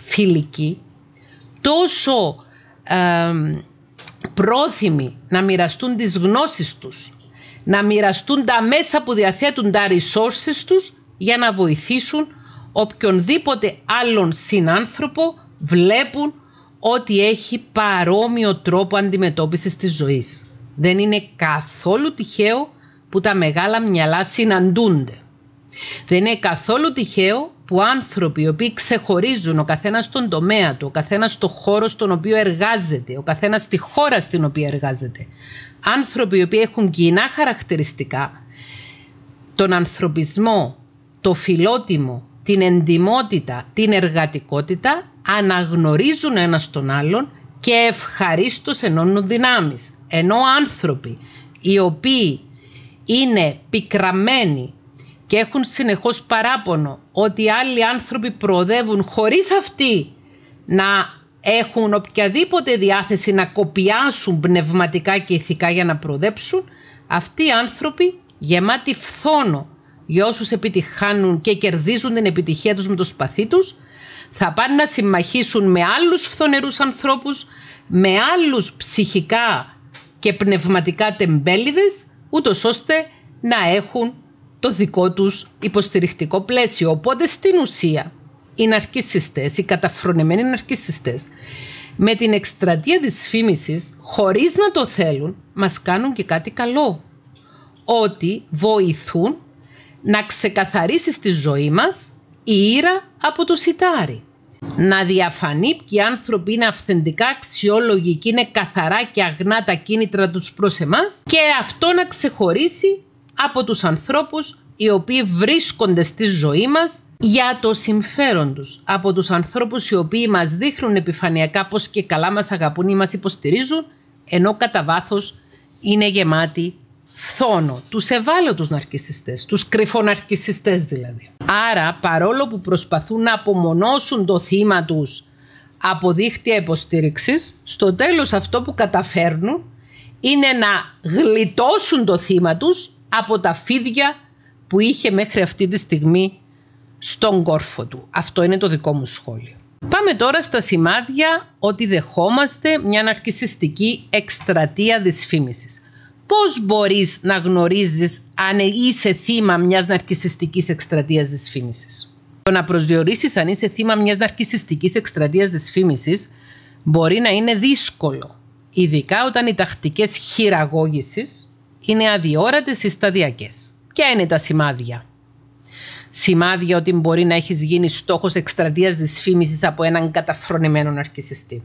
φιλικοί, τόσο πρόθυμοι να μοιραστούν τις γνώσεις τους, να μοιραστούν τα μέσα που διαθέτουν τα resources τους για να βοηθήσουν οποιονδήποτε άλλον συνάνθρωπο βλέπουν ότι έχει παρόμοιο τρόπο αντιμετώπισης της ζωής. Δεν είναι καθόλου τυχαίο που τα μεγάλα μυαλά συναντούνται. Δεν είναι καθόλου τυχαίο που άνθρωποι οι οποίοι ξεχωρίζουν ο καθένας στον τομέα του, ο καθένας στον χώρο στον οποίο εργάζεται, ο καθένας στη χώρα στην οποία εργάζεται, άνθρωποι οι οποίοι έχουν κοινά χαρακτηριστικά, τον ανθρωπισμό, το φιλότιμο, την εντιμότητα, την εργατικότητα, αναγνωρίζουν ένας τον άλλον και ευχαρίστως ενώνουν δυνάμεις. Ενώ άνθρωποι οι οποίοι είναι πικραμένοι και έχουν συνεχώς παράπονο ότι άλλοι άνθρωποι προοδεύουν χωρίς αυτοί να έχουν οποιαδήποτε διάθεση να κοπιάσουν πνευματικά και ηθικά για να προοδέψουν, αυτοί οι άνθρωποι γεμάτοι φθόνο για όσους επιτυχάνουν και κερδίζουν την επιτυχία τους με το σπαθί τους, θα πάνε να συμμαχήσουν με άλλους φθονερούς ανθρώπους, με άλλους ψυχικά και πνευματικά τεμπέληδες Ούτως ώστε να έχουν το δικό τους υποστηρικτικό πλαίσιο. Οπότε στην ουσία οι ναρκισιστές, οι καταφρονεμένοι ναρκισιστές με την εκστρατεία της φήμησης, χωρίς να το θέλουν, μας κάνουν και κάτι καλό. Ότι βοηθούν να ξεκαθαρίσει στη ζωή μας η ήρα από το σιτάρι. Να διαφανεί ποιοι άνθρωποι είναι αυθεντικά αξιόλογοι και είναι καθαρά και αγνά τα κίνητρα τους προς εμάς και αυτό να ξεχωρίσει από τους ανθρώπους οι οποίοι βρίσκονται στη ζωή μας για το συμφέρον τους. Από τους ανθρώπους οι οποίοι μας δείχνουν επιφανειακά πως και καλά μας αγαπούν ή μας υποστηρίζουν ενώ κατά βάθος είναι γεμάτοι φθόνο, τους τους ναρκισιστές, τους κρυφοναρκισιστές δηλαδή. Άρα παρόλο που προσπαθούν να απομονώσουν το θύμα τους από δίχτυα υποστήριξης, στο τέλος αυτό που καταφέρνουν είναι να γλιτώσουν το θύμα τους από τα φίδια που είχε μέχρι αυτή τη στιγμή στον κόρφο του. Αυτό είναι το δικό μου σχόλιο. Πάμε τώρα στα σημάδια ότι δεχόμαστε μια ναρκισιστική εκστρατεία δυσφήμισης πώς μπορείς να γνωρίζεις αν είσαι θύμα μιας ναρκισιστικής εκστρατείας δυσφήμισης. Το να προσδιορίσεις αν είσαι θύμα μιας ναρκισιστικής εκστρατείας δυσφήμισης μπορεί να είναι δύσκολο, ειδικά όταν οι τακτικές χειραγώγησης είναι αδιόρατες ή σταδιακές. Ποια είναι τα σημάδια. Σημάδια ότι μπορεί να έχεις γίνει στόχος εκστρατείας δυσφήμισης από έναν καταφρονημένο ναρκισιστή.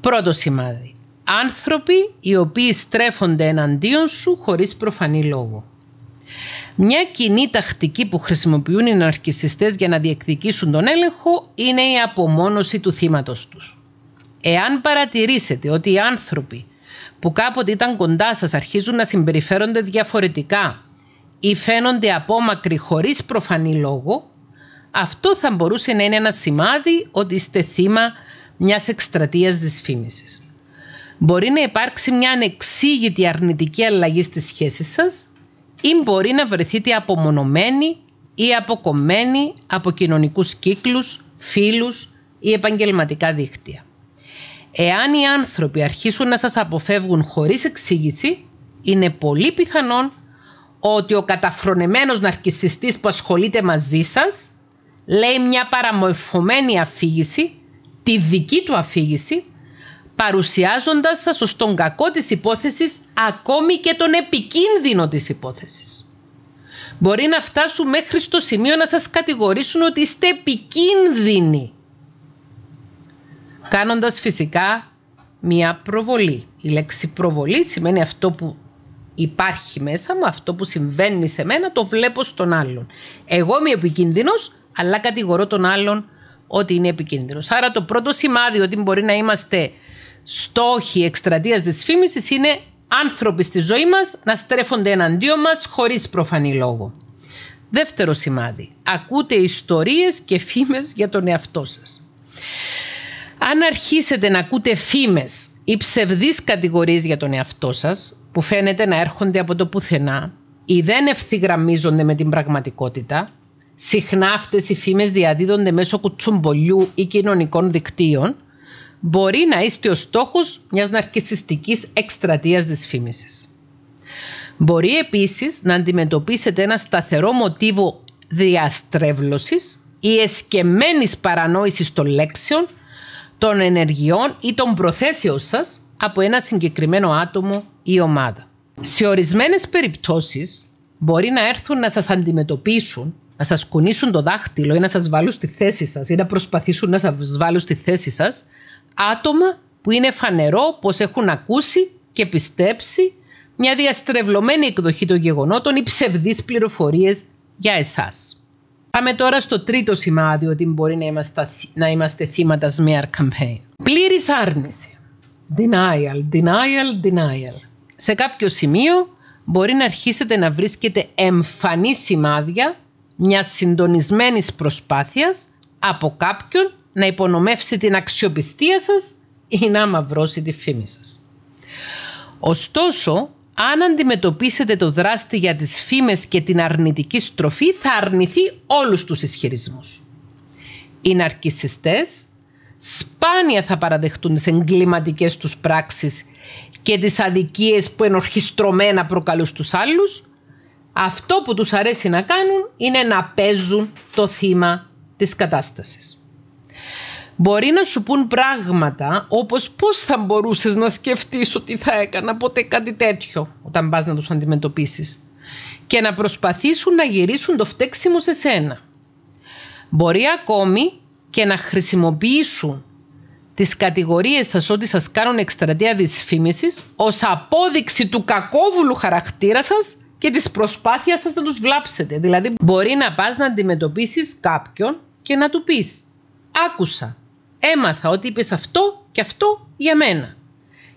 Πρώτο σημάδι άνθρωποι οι οποίοι στρέφονται εναντίον σου χωρίς προφανή λόγο. Μια κοινή τακτική που χρησιμοποιούν οι ναρκισιστές για να διεκδικήσουν τον έλεγχο είναι η απομόνωση του θύματος τους. Εάν παρατηρήσετε ότι οι άνθρωποι που κάποτε ήταν κοντά σας αρχίζουν να συμπεριφέρονται διαφορετικά ή φαίνονται απόμακροι χωρίς προφανή λόγο, αυτό θα μπορούσε να είναι ένα σημάδι ότι είστε θύμα μιας εκστρατείας δυσφήμισης. Μπορεί να υπάρξει μια ανεξήγητη αρνητική αλλαγή στη σχέση σας ή μπορεί να βρεθείτε απομονωμένοι ή αποκομμένοι από κοινωνικούς κύκλους, φίλους ή επαγγελματικά δίκτυα. Εάν οι άνθρωποι αρχίσουν να σας αποφεύγουν χωρίς εξήγηση, είναι πολύ πιθανόν ότι ο καταφρονεμένος ναρκισιστής που ασχολείται μαζί σας λέει μια παραμορφωμένη αφήγηση, τη δική του αφήγηση παρουσιάζοντας σας ως τον κακό της υπόθεσης, ακόμη και τον επικίνδυνο της υπόθεσης. Μπορεί να φτάσουν μέχρι στο σημείο να σας κατηγορήσουν ότι είστε επικίνδυνοι. Κάνοντας φυσικά μια προβολή. Η λέξη προβολή σημαίνει αυτό που υπάρχει μέσα μου, αυτό που συμβαίνει σε μένα, το βλέπω στον άλλον. Εγώ είμαι επικίνδυνος, αλλά κατηγορώ τον άλλον ότι είναι επικίνδυνος. Άρα το πρώτο σημάδι ότι μπορεί να είμαστε στόχοι εκστρατείας της φήμησης είναι άνθρωποι στη ζωή μας να στρέφονται εναντίον μας χωρίς προφανή λόγο. Δεύτερο σημάδι. Ακούτε ιστορίες και φήμες για τον εαυτό σας. Αν αρχίσετε να ακούτε φήμες ή ψευδείς κατηγορίες για τον εαυτό σας, που φαίνεται να έρχονται από το πουθενά ή δεν ευθυγραμμίζονται με την πραγματικότητα, συχνά αυτές οι φήμες διαδίδονται μέσω κουτσουμπολιού ή κοινωνικών δικτύων, μπορεί να είστε ο στόχος μιας ναρκιστικής εκστρατείας δυσφήμιση. Μπορεί επίσης να αντιμετωπίσετε ένα σταθερό μοτίβο διαστρέβλωσης ή εσκεμμένης παρανόησης των λέξεων, των ενεργειών ή των προθέσεων σας από ένα συγκεκριμένο άτομο ή ομάδα. Σε ορισμένες περιπτώσεις μπορεί να έρθουν να σας αντιμετωπίσουν, να σας κουνήσουν το δάχτυλο ή να σας βάλουν στη θέση σας ή να προσπαθήσουν να σας βάλουν στη θέση σας άτομα που είναι φανερό πως έχουν ακούσει και πιστέψει μια διαστρεβλωμένη εκδοχή των γεγονότων ή ψευδείς πληροφορίες για εσάς. Πάμε τώρα στο τρίτο σημάδι ότι μπορεί να είμαστε, να είμαστε θύματα smear campaign. Πλήρης άρνηση. Denial, denial, denial. Σε κάποιο σημείο μπορεί να αρχίσετε να βρίσκετε εμφανή σημάδια μιας συντονισμένης προσπάθειας από κάποιον να υπονομεύσει την αξιοπιστία σας ή να μαυρώσει τη φήμη σας. Ωστόσο, αν αντιμετωπίσετε το δράστη για τις φήμες και την αρνητική στροφή, θα αρνηθεί όλους τους ισχυρισμούς. Οι ναρκισιστές σπάνια θα παραδεχτούν τις εγκληματικές τους πράξεις και τις αδικίες που ενορχιστρωμένα προκαλούν στους άλλους. Αυτό που τους αρέσει να κάνουν είναι να παίζουν το θύμα της κατάστασης μπορεί να σου πούν πράγματα όπως πώς θα μπορούσες να σκεφτείς ότι θα έκανα ποτέ κάτι τέτοιο όταν πας να τους αντιμετωπίσεις και να προσπαθήσουν να γυρίσουν το φταίξιμο σε σένα. Μπορεί ακόμη και να χρησιμοποιήσουν τις κατηγορίες σας ότι σας κάνουν εκστρατεία δυσφήμισης ως απόδειξη του κακόβουλου χαρακτήρα σας και της προσπάθειας σας να τους βλάψετε. Δηλαδή μπορεί να πας να αντιμετωπίσεις κάποιον και να του πεις «Άκουσα, Έμαθα ότι είπες αυτό και αυτό για μένα.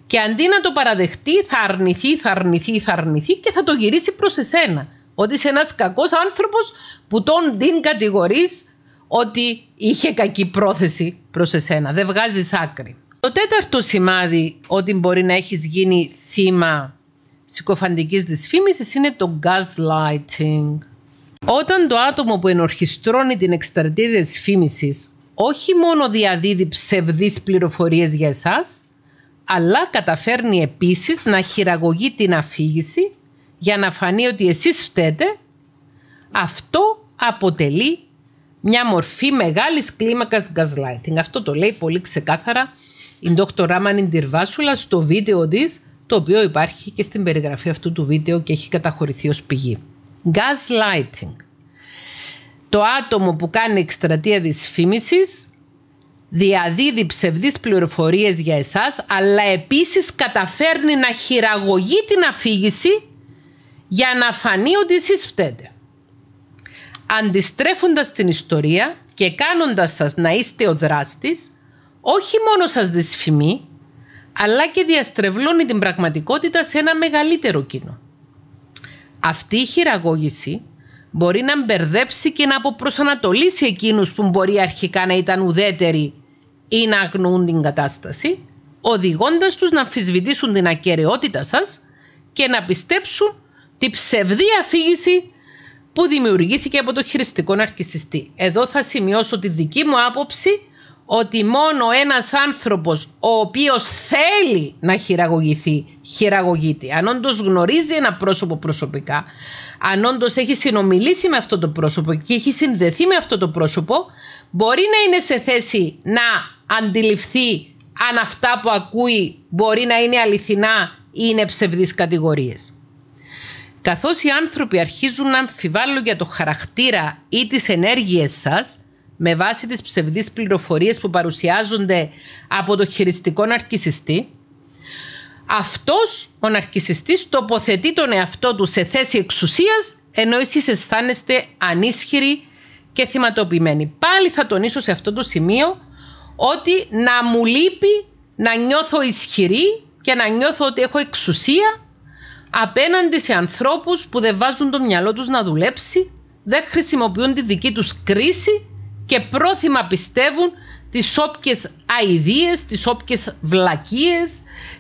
Και αντί να το παραδεχτεί, θα αρνηθεί, θα αρνηθεί, θα αρνηθεί και θα το γυρίσει προς εσένα. Ότι είσαι ένας κακός άνθρωπος που τον την κατηγορείς ότι είχε κακή πρόθεση προς εσένα. Δεν βγάζεις άκρη. Το τέταρτο σημάδι ότι μπορεί να έχεις γίνει θύμα συκοφαντικής δυσφήμισης είναι το gaslighting. Όταν το άτομο που ενορχιστρώνει την εξτρατεία δυσφήμισης όχι μόνο διαδίδει ψευδείς πληροφορίες για εσάς, αλλά καταφέρνει επίσης να χειραγωγεί την αφήγηση για να φανεί ότι εσείς φταίτε, αυτό αποτελεί μια μορφή μεγάλης κλίμακας gaslighting. Αυτό το λέει πολύ ξεκάθαρα η Dr. Ράμανιν Τυρβάσουλα στο βίντεο της, το οποίο υπάρχει και στην περιγραφή αυτού του βίντεο και έχει καταχωρηθεί ως πηγή. Gaslighting το άτομο που κάνει εκστρατεία δυσφήμισης διαδίδει ψευδείς πληροφορίες για εσάς, αλλά επίσης καταφέρνει να χειραγωγεί την αφήγηση για να φανεί ότι εσείς φταίτε. Αντιστρέφοντας την ιστορία και κάνοντας σας να είστε ο δράστης, όχι μόνο σας δυσφημεί, αλλά και διαστρεβλώνει την πραγματικότητα σε ένα μεγαλύτερο κοινό. Αυτή η χειραγώγηση μπορεί να μπερδέψει και να αποπροσανατολίσει εκείνους που μπορεί αρχικά να ήταν ουδέτεροι ή να αγνοούν την κατάσταση, οδηγώντας τους να αμφισβητήσουν την ακαιρεότητα σας και να πιστέψουν τη ψευδή αφήγηση που δημιουργήθηκε από το χειριστικό ναρκιστιστή. Εδώ θα σημειώσω τη δική μου άποψη ότι μόνο ένας άνθρωπος ο οποίος θέλει να χειραγωγηθεί, χειραγωγείται. Αν όντως γνωρίζει ένα πρόσωπο προσωπικά, αν όντως έχεις συνομιλήσει με αυτό το πρόσωπο και έχεις συνδεθεί με αυτό το πρόσωπο, μπορεί να είναι σε θέση να αντιληφθεί αν αυτά που ακούει μπορεί να είναι αληθινά ή είναι ψευδείς κατηγορίες. Καθώς οι άνθρωποι αρχίζουν να αμφιβάλλουν για το χαρακτήρα ή τις ενέργειες σας, με βάση τις ψευδείς πληροφορίες που παρουσιάζονται από το χειριστικό ναρκισιστή, αυτός ο ναρκισιστής τοποθετεί τον εαυτό του σε θέση εξουσίας ενώ εσείς αισθάνεστε ανίσχυροι και θυματοποιημένοι. Πάλι θα τονίσω σε αυτό το σημείο ότι να μου λείπει να νιώθω ισχυρή και να νιώθω ότι έχω εξουσία απέναντι σε ανθρώπους που δεν βάζουν το μυαλό τους να δουλέψει, δεν χρησιμοποιούν τη δική τους κρίση και πρόθυμα πιστεύουν τις όποιες αηδίες, τις όποιες βλακίες,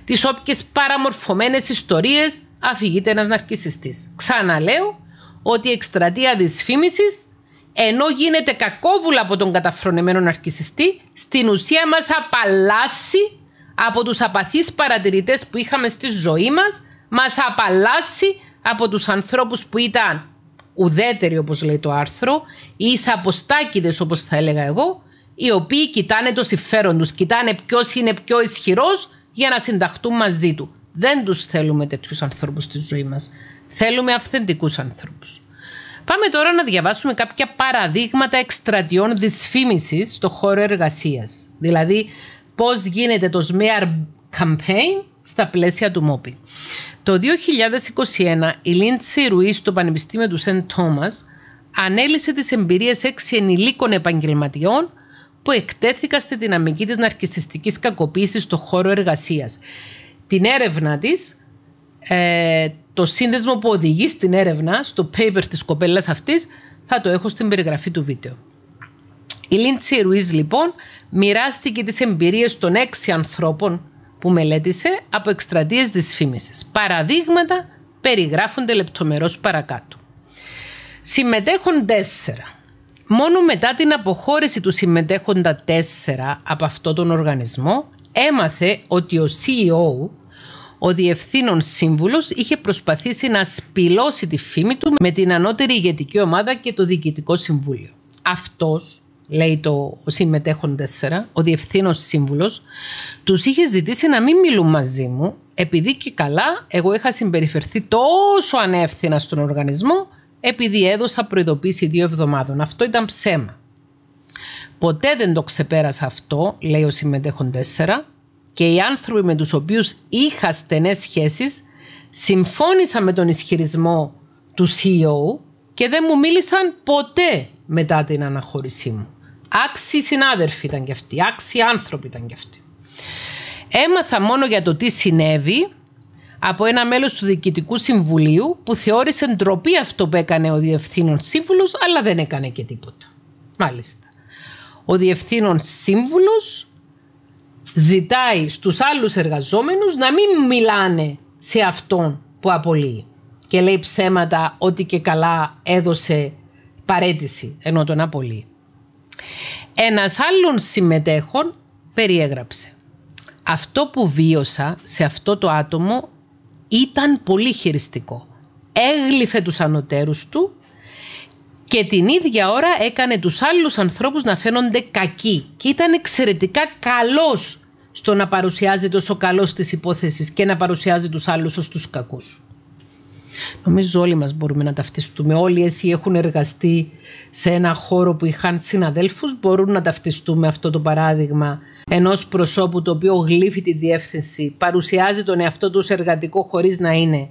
τις όποιες παραμορφωμένες ιστορίες αφηγείται ένας ναρκισιστής. Ξαναλέω ότι η εκστρατεία δυσφήμισης ενώ γίνεται κακόβουλα από τον καταφρονεμένο ναρκισιστή, στην ουσία μας απαλλάσσει από τους απαθείς παρατηρητές που είχαμε στη ζωή μας, μας απαλλάσσει από τους ανθρώπους που ήταν ουδέτεροι όπως λέει το άρθρο, ή σαποστάκηδες όπως θα έλεγα εγώ, οι οποίοι κοιτάνε το συμφέρον τους, κοιτάνε ποιος είναι πιο ισχυρός για να συνταχτούν μαζί του. Δεν τους θέλουμε τέτοιους ανθρώπους στη ζωή μας. Θέλουμε αυθεντικούς ανθρώπους. Πάμε τώρα να διαβάσουμε κάποια παραδείγματα εκστρατιών δυσφήμισης στο χώρο εργασίας. Δηλαδή, πώς γίνεται το smear campaign στα πλαίσια του MOPI. Το 2021 η Λίντσι Ρουή στο Πανεπιστήμιο του Σεν Τόμας, ανέλησε τις εμπειρίες έξι ενηλίκων επαγγελματιών που εκτέθηκα στη δυναμική της ναρκισιστικής κακοποίησης στο χώρο εργασίας. Την έρευνα της, ε, το σύνδεσμο που οδηγεί στην έρευνα, στο paper της κοπέλας αυτής, θα το έχω στην περιγραφή του βίντεο. Η Λίντσι ρουίς λοιπόν μοιράστηκε τις εμπειρίες των έξι ανθρώπων που μελέτησε από εκστρατείες δυσφήμισης. Παραδείγματα περιγράφονται λεπτομερώς παρακάτω. Συμμετέχουν τέσσερα. Μόνο μετά την αποχώρηση του συμμετέχοντα τέσσερα από αυτόν τον οργανισμό έμαθε ότι ο CEO, ο Διευθύνων Σύμβουλος, είχε προσπαθήσει να σπηλώσει τη φήμη του με την ανώτερη ηγετική ομάδα και το Διοικητικό Συμβούλιο. Αυτός, λέει το συμμετέχον τέσσερα, ο Διευθύνων Σύμβουλος, τους είχε ζητήσει να μην μιλούν μαζί μου επειδή και καλά εγώ είχα συμπεριφερθεί τόσο ανεύθυνα στον οργανισμό επειδή έδωσα προειδοποίηση δύο εβδομάδων. Αυτό ήταν ψέμα. Ποτέ δεν το ξεπέρασα αυτό, λέει ο συμμετέχον 4, και οι άνθρωποι με τους οποίους είχα στενές σχέσεις συμφώνησαν με τον ισχυρισμό του CEO και δεν μου μίλησαν ποτέ μετά την αναχώρησή μου. Άξιοι συνάδελφοι ήταν κι αυτοί, άξιοι άνθρωποι ήταν κι αυτοί. Έμαθα μόνο για το τι συνέβη από ένα μέλος του Διοικητικού Συμβουλίου που θεώρησε ντροπή αυτό που έκανε ο Διευθύνων Σύμβουλος, αλλά δεν έκανε και τίποτα. Μάλιστα. Ο Διευθύνων Σύμβουλος ζητάει στους άλλους εργαζόμενους να μην μιλάνε σε αυτόν που απολύει και λέει ψέματα ότι και καλά έδωσε παρέτηση ενώ τον απολύει. Ένας άλλον συμμετέχων περιέγραψε. Αυτό που βίωσα σε αυτό το άτομο ήταν πολύ χειριστικό. Έγλυφε τους ανωτέρους του και την ίδια ώρα έκανε τους άλλους ανθρώπους να φαίνονται κακοί και ήταν εξαιρετικά καλός στο να παρουσιάζεται ως ο καλός της υπόθεσης και να παρουσιάζει τους άλλους ως τους κακούς. Νομίζω όλοι μας μπορούμε να ταυτιστούμε. Όλοι εσύ έχουν εργαστεί σε ένα χώρο που είχαν συναδέλφους μπορούν να ταυτιστούμε αυτό το παράδειγμα Ενός προσώπου το οποίο γλύφει τη διεύθυνση, παρουσιάζει τον εαυτό τους σε εργατικό χωρίς να είναι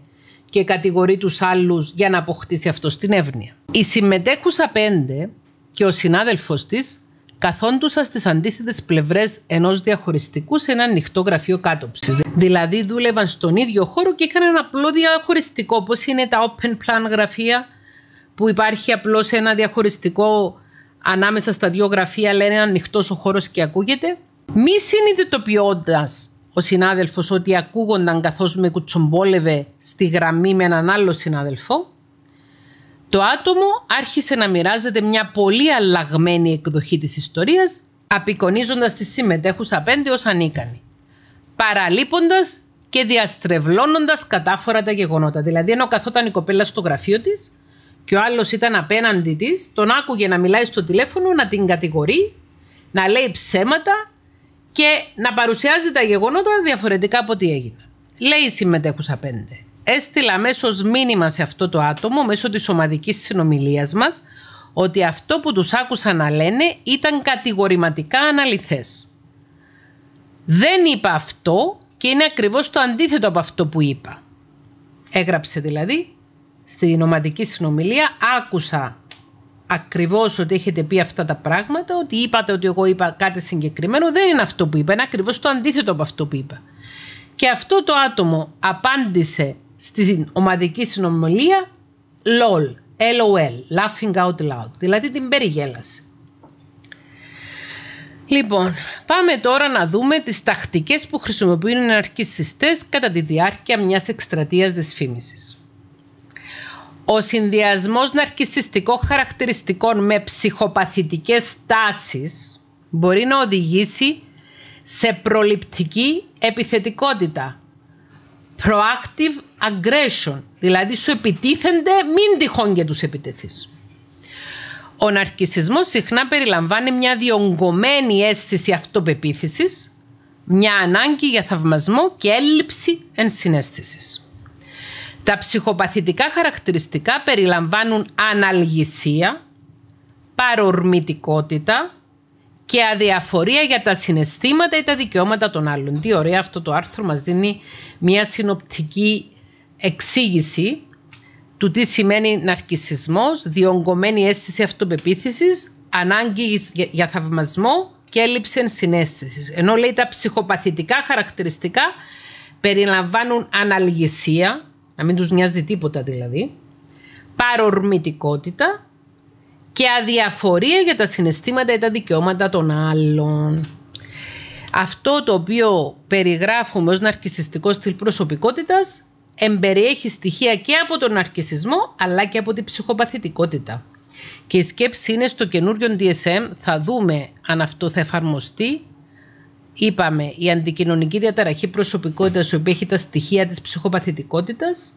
και κατηγορεί τους άλλους για να αποκτήσει αυτό την εύνοια. Η συμμετέχουσα πέντε και ο συνάδελφος της καθόντουσαν στις αντίθετες πλευρές ενός διαχωριστικού σε ένα ανοιχτό γραφείο κάτωψη. Δηλαδή δούλευαν στον ίδιο χώρο και είχαν ένα απλό διαχωριστικό όπως είναι τα open plan γραφεία που υπάρχει απλώς ένα διαχωριστικό ανάμεσα στα δύο γραφεία αλλά είναι ο χώρος και ακούγεται. Μη συνειδητοποιώντας ο συνάδελφος ότι ακούγονταν καθώς με κουτσομπόλευε στη γραμμή με έναν άλλο συνάδελφο, το άτομο άρχισε να μοιράζεται μια πολύ αλλαγμένη εκδοχή της ιστορίας, απεικονίζοντας τις συμμετέχους πέντε ως ανίκανη, παραλείποντας και διαστρεβλώνοντας κατάφορα τα γεγονότα. Δηλαδή, ενώ καθόταν η κοπέλα στο γραφείο της και ο άλλος ήταν απέναντι της, τον άκουγε να μιλάει στο τηλέφωνο, να την κατηγορεί, να λέει ψέματα, και να παρουσιάζει τα γεγονότα διαφορετικά από ό,τι έγινε. Λέει η συμμετέχουσα 5. Έστειλα αμέσως μήνυμα σε αυτό το άτομο μέσω της ομαδικής συνομιλίας μας ότι αυτό που τους άκουσα να λένε ήταν κατηγορηματικά αναλυθές. Δεν είπα αυτό και είναι ακριβώς το αντίθετο από αυτό που είπα. Έγραψε δηλαδή στην ομαδική συνομιλία, άκουσα ακριβώς ότι έχετε πει αυτά τα πράγματα, ότι είπατε ότι εγώ είπα κάτι συγκεκριμένο, δεν είναι αυτό που είπα, είναι ακριβώς το αντίθετο από αυτό που είπα. Και αυτό το άτομο απάντησε στην ομαδική συνομιλία LOL, LOL, laughing out loud, δηλαδή την περιγέλασε. Λοιπόν, πάμε τώρα να δούμε τις τακτικές που χρησιμοποιούν οι κατά τη διάρκεια μιας εκστρατείας δυσφήμισης. Ο συνδυασμός ναρκισιστικών χαρακτηριστικών με ψυχοπαθητικές τάσεις μπορεί να οδηγήσει σε προληπτική επιθετικότητα. Proactive aggression, δηλαδή σου επιτίθενται, μην τυχόν και τους επιτεθείς. Ο ναρκισισμός συχνά περιλαμβάνει μια διονγκωμένη αίσθηση αυτοπεποίθησης, μια ανάγκη για θαυμασμό και έλλειψη ενσυναίσθησης. Τα ψυχοπαθητικά χαρακτηριστικά περιλαμβάνουν αναλγησία, παρορμητικότητα και αδιαφορία για τα συναισθήματα ή τα δικαιώματα των άλλων. Τι ωραία αυτό το άρθρο μας δίνει μια συνοπτική εξήγηση του τι σημαίνει ναρκισισμός, διονγκωμένη αίσθηση αυτοπεποίθησης, ανάγκη για θαυμασμό και έλλειψη ενσυναίσθησης. Ενώ λέει τα ψυχοπαθητικά χαρακτηριστικά περιλαμβάνουν αναλγησία, να μην τους νοιάζει τίποτα δηλαδή, παρορμητικότητα και αδιαφορία για τα συναισθήματα ή τα δικαιώματα των άλλων. Αυτό το οποίο περιγράφουμε ως ναρκισιστικό στυλ προσωπικότητας εμπεριέχει στοιχεία και από τον ναρκισισμό αλλά και από την ψυχοπαθητικότητα. Και η σκέψη είναι στο καινούριο DSM θα δούμε αν αυτό θα εφαρμοστεί είπαμε, η αντικοινωνική διαταραχή προσωπικότητας η οποία έχει τα στοιχεία της ψυχοπαθητικότητας,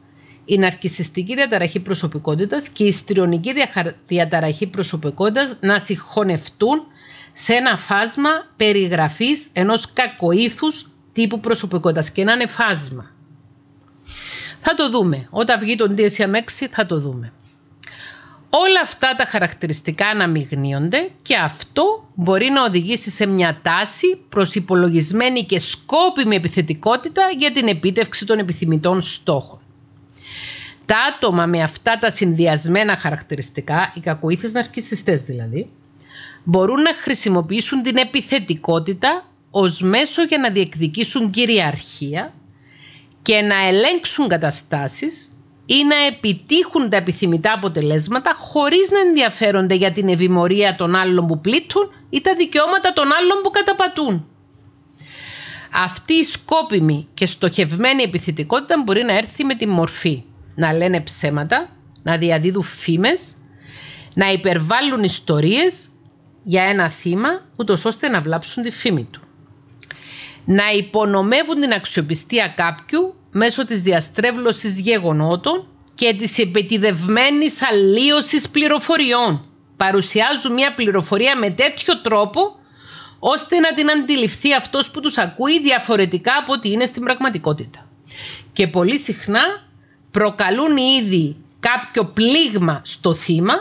η ναρκισιστική διαταραχή προσωπικότητας και η ιστριονική διαταραχή προσωπικότητας να συγχωνευτούν σε ένα φάσμα περιγραφής ενός κακοήθους τύπου προσωπικότητας και να είναι φάσμα. Θα το δούμε. Όταν βγει το DSM-6 θα το δούμε όλα αυτά τα χαρακτηριστικά να μειγνύονται και αυτό μπορεί να οδηγήσει σε μια τάση προς υπολογισμένη και σκόπιμη επιθετικότητα για την επίτευξη των επιθυμητών στόχων. Τα άτομα με αυτά τα συνδυασμένα χαρακτηριστικά, οι κακοήθες ναρκισιστές δηλαδή, μπορούν να χρησιμοποιήσουν την επιθετικότητα ως μέσο για να διεκδικήσουν κυριαρχία και να ελέγξουν καταστάσεις ή να επιτύχουν τα επιθυμητά αποτελέσματα χωρίς να ενδιαφέρονται για την ευημορία των άλλων που πλήττουν ή τα δικαιώματα των άλλων που καταπατούν. Αυτή η σκόπιμη και στοχευμένη επιθετικότητα μπορεί να έρθει με τη μορφή να λένε ψέματα, να διαδίδουν φήμες, να υπερβάλλουν ιστορίες για ένα θύμα ούτως ώστε να βλάψουν τη φήμη του. Να υπονομεύουν την αξιοπιστία κάποιου μέσω της διαστρέβλωσης γεγονότων και της επετιδευμένης αλλίωσης πληροφοριών. Παρουσιάζουν μια πληροφορία με τέτοιο τρόπο ώστε να την αντιληφθεί αυτός που τους ακούει διαφορετικά από ό,τι είναι στην πραγματικότητα. Και πολύ συχνά προκαλούν ήδη κάποιο πλήγμα στο θύμα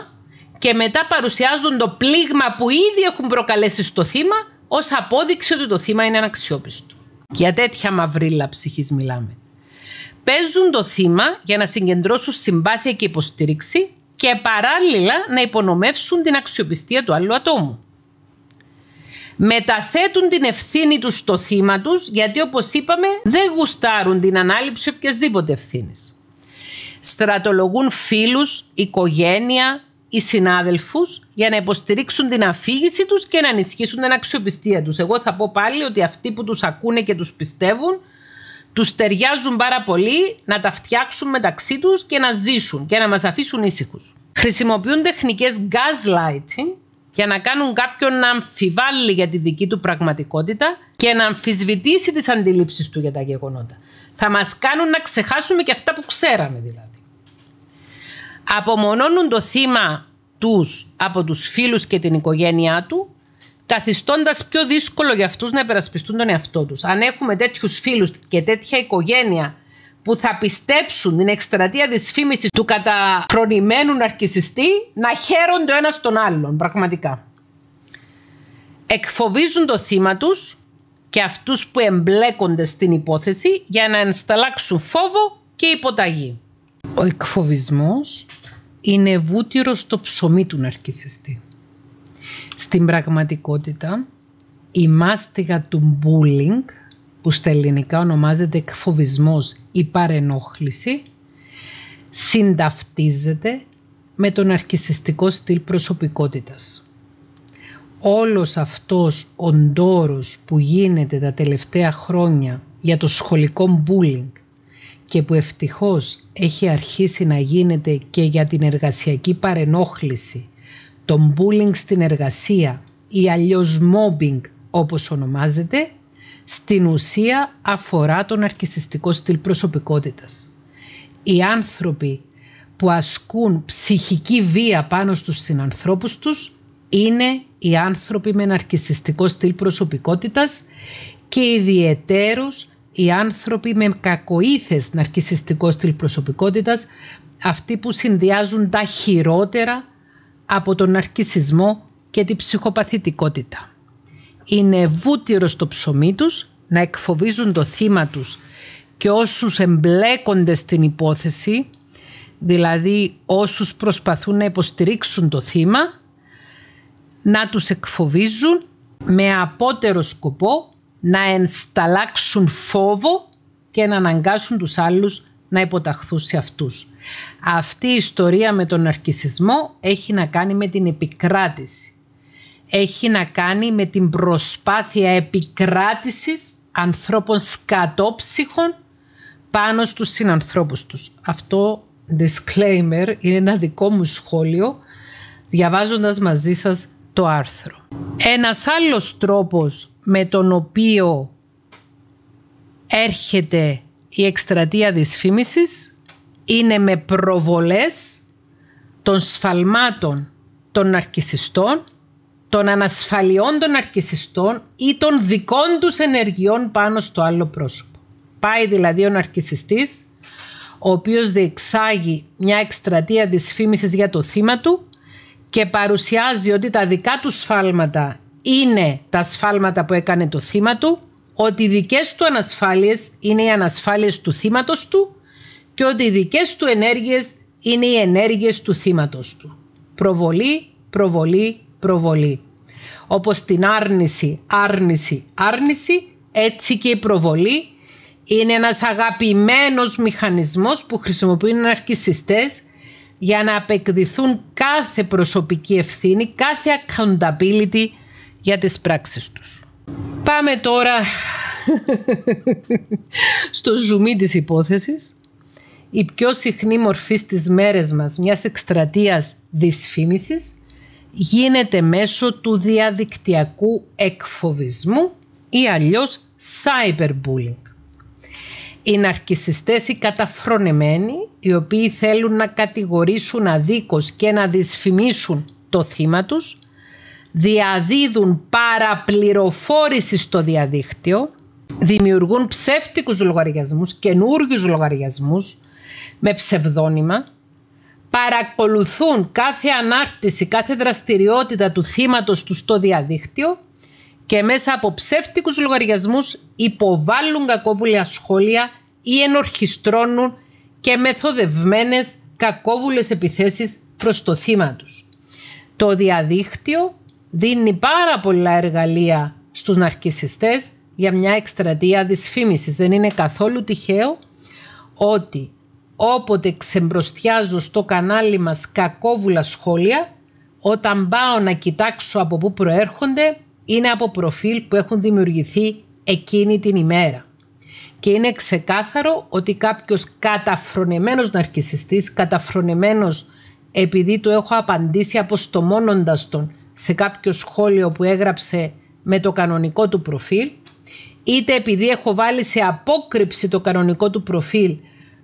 και μετά παρουσιάζουν το πλήγμα που ήδη έχουν προκαλέσει στο θύμα ως απόδειξη ότι το θύμα είναι αναξιόπιστο. Για τέτοια μαυρίλα ψυχής μιλάμε παίζουν το θύμα για να συγκεντρώσουν συμπάθεια και υποστήριξη και παράλληλα να υπονομεύσουν την αξιοπιστία του άλλου ατόμου. Μεταθέτουν την ευθύνη τους στο θύμα τους γιατί όπως είπαμε δεν γουστάρουν την ανάληψη οποιασδήποτε ευθύνης. Στρατολογούν φίλους, οικογένεια ή συνάδελφους για να υποστηρίξουν την αφήγηση τους και να ενισχύσουν την αξιοπιστία τους. Εγώ θα πω πάλι ότι αυτοί που τους ακούνε και τους πιστεύουν τους ταιριάζουν πάρα πολύ να τα φτιάξουν μεταξύ τους και να ζήσουν και να μας αφήσουν ήσυχους. Χρησιμοποιούν τεχνικές gaslighting για να κάνουν κάποιον να αμφιβάλλει για τη δική του πραγματικότητα και να αμφισβητήσει τις αντιλήψεις του για τα γεγονότα. Θα μας κάνουν να ξεχάσουμε και αυτά που ξέραμε δηλαδή. Απομονώνουν το θύμα τους από τους φίλους και την οικογένειά του καθιστώντας πιο δύσκολο για αυτούς να υπερασπιστούν τον εαυτό τους. Αν έχουμε τέτοιους φίλους και τέτοια οικογένεια που θα πιστέψουν την εκστρατεία δυσφήμιση του καταφρονημένου ναρκισιστή να χαίρονται ο ένας τον άλλον, πραγματικά. Εκφοβίζουν το θύμα τους και αυτούς που εμπλέκονται στην υπόθεση για να ενσταλλάξουν φόβο και υποταγή. Ο εκφοβισμός είναι βούτυρο στο ψωμί του ναρκισιστή. Στην πραγματικότητα, η μάστιγα του bullying, που στα ελληνικά ονομάζεται εκφοβισμός ή παρενόχληση, συνταυτίζεται με τον αρχισιστικό στυλ προσωπικότητας. Όλος αυτός ο ντόρος που γίνεται τα τελευταία χρόνια για το σχολικό bullying και που ευτυχώς έχει αρχίσει να γίνεται και για την εργασιακή παρενόχληση το bullying στην εργασία ή αλλιώς mobbing όπως ονομάζεται, στην ουσία αφορά τον αρχισιστικό στυλ προσωπικότητας. Οι άνθρωποι που ασκούν ψυχική βία πάνω στους συνανθρώπους τους είναι οι άνθρωποι με ναρκισιστικό στυλ προσωπικότητας και ιδιαιτέρως οι άνθρωποι με κακοήθες ναρκισιστικό στυλ προσωπικότητας, αυτοί που συνδυάζουν τα χειρότερα από τον αρκισισμό και την ψυχοπαθητικότητα. Είναι βούτυρο στο ψωμί τους να εκφοβίζουν το θύμα τους και όσους εμπλέκονται στην υπόθεση, δηλαδή όσους προσπαθούν να υποστηρίξουν το θύμα, να τους εκφοβίζουν με απότερο σκοπό να ενσταλάξουν φόβο και να αναγκάσουν τους άλλους να υποταχθούν σε αυτούς. Αυτή η ιστορία με τον αρκισισμό έχει να κάνει με την επικράτηση. Έχει να κάνει με την προσπάθεια επικράτησης ανθρώπων σκατόψυχων πάνω στους συνανθρώπους τους. Αυτό disclaimer είναι ένα δικό μου σχόλιο διαβάζοντας μαζί σας το άρθρο. Ένας άλλος τρόπος με τον οποίο έρχεται η εκστρατεία φήμησης είναι με προβολές των σφαλμάτων των ναρκισιστών, των ανασφαλιών των ναρκισιστών ή των δικών τους ενεργειών πάνω στο άλλο πρόσωπο. Πάει δηλαδή ο ναρκισιστής, ο οποίος διεξάγει μια εκστρατεία φήμησης για το θύμα του και παρουσιάζει ότι τα δικά του σφάλματα είναι τα σφάλματα που έκανε το θύμα του ότι οι δικές του ανασφάλειες είναι οι ανασφάλειες του θύματος του και ότι οι δικές του ενέργειες είναι οι ενέργειες του θύματος του. Προβολή, προβολή, προβολή. Όπως την άρνηση, άρνηση, άρνηση, έτσι και η προβολή είναι ένας αγαπημένος μηχανισμός που χρησιμοποιούν αρχισιστές για να απεκδηθούν κάθε προσωπική ευθύνη, κάθε accountability για τις πράξεις τους. Πάμε τώρα στο ζουμί της υπόθεσης. Η πιο συχνή μορφή στις μέρες μας μιας εκστρατείας δυσφήμισης γίνεται μέσω του διαδικτυακού εκφοβισμού ή αλλιώς cyberbullying. Οι ναρκισιστές οι καταφρονεμένοι, οι οποίοι θέλουν να κατηγορήσουν αδίκως και να δυσφημίσουν το θύμα τους, διαδίδουν παραπληροφόρηση στο διαδίκτυο, δημιουργούν ψεύτικους λογαριασμούς, καινούριους λογαριασμούς με ψευδόνυμα, παρακολουθούν κάθε ανάρτηση, κάθε δραστηριότητα του θύματος του στο διαδίκτυο και μέσα από ψεύτικους λογαριασμούς υποβάλλουν κακόβουλια σχόλια ή ενορχιστρώνουν και μεθοδευμένες κακόβουλες επιθέσεις προς το θύμα τους. Το διαδίκτυο δίνει πάρα πολλά εργαλεία στους ναρκισιστές για μια εκστρατεία δυσφήμισης. Δεν είναι καθόλου τυχαίο ότι όποτε ξεμπροστιάζω στο κανάλι μας κακόβουλα σχόλια, όταν πάω να κοιτάξω από πού προέρχονται, είναι από προφίλ που έχουν δημιουργηθεί εκείνη την ημέρα. Και είναι ξεκάθαρο ότι κάποιος καταφρονεμένος ναρκισιστής, καταφρονεμένος επειδή του έχω απαντήσει αποστομώνοντας τον σε κάποιο σχόλιο που έγραψε με το κανονικό του προφίλ, είτε επειδή έχω βάλει σε απόκρυψη το κανονικό του προφίλ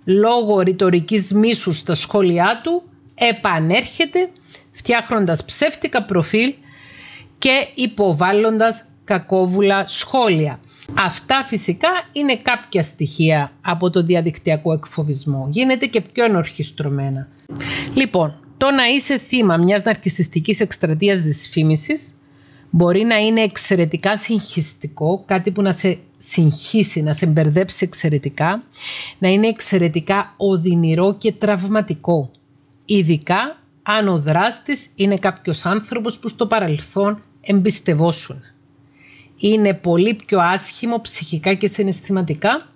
λόγω ρητορικής μίσου στα σχόλιά του, επανέρχεται φτιάχνοντας ψεύτικα προφίλ και υποβάλλοντας κακόβουλα σχόλια. Αυτά φυσικά είναι κάποια στοιχεία από το διαδικτυακό εκφοβισμό. Γίνεται και πιο ενορχιστρωμένα. Λοιπόν, το να είσαι θύμα μιας ναρκιστικής εκστρατείας δυσφήμισης μπορεί να είναι εξαιρετικά συγχυστικό, κάτι που να σε συγχύσει, να σε μπερδέψει εξαιρετικά, να είναι εξαιρετικά οδυνηρό και τραυματικό. Ειδικά αν ο δράστης είναι κάποιος άνθρωπος που στο παρελθόν εμπιστευόσουν. Είναι πολύ πιο άσχημο ψυχικά και συναισθηματικά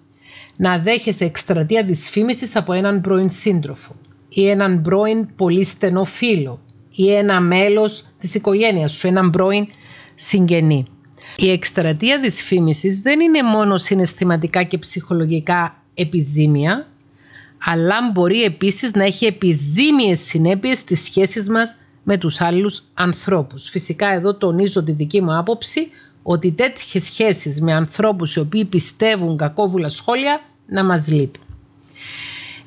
να δέχεσαι εκστρατεία δυσφήμισης από έναν πρώην σύντροφο ή έναν πρώην πολύ στενό φίλο ή ένα μέλος της οικογένειας σου, έναν πρώην συγγενή. Η εκστρατεία της φήμησης δεν είναι μόνο συναισθηματικά και ψυχολογικά επιζήμια, αλλά μπορεί επίσης να έχει επιζήμιες συνέπειες στις σχέσεις μας με τους άλλους ανθρώπους. Φυσικά εδώ τονίζω τη δική μου άποψη ότι τέτοιες σχέσεις με ανθρώπους οι οποίοι πιστεύουν κακόβουλα σχόλια να μας λείπουν.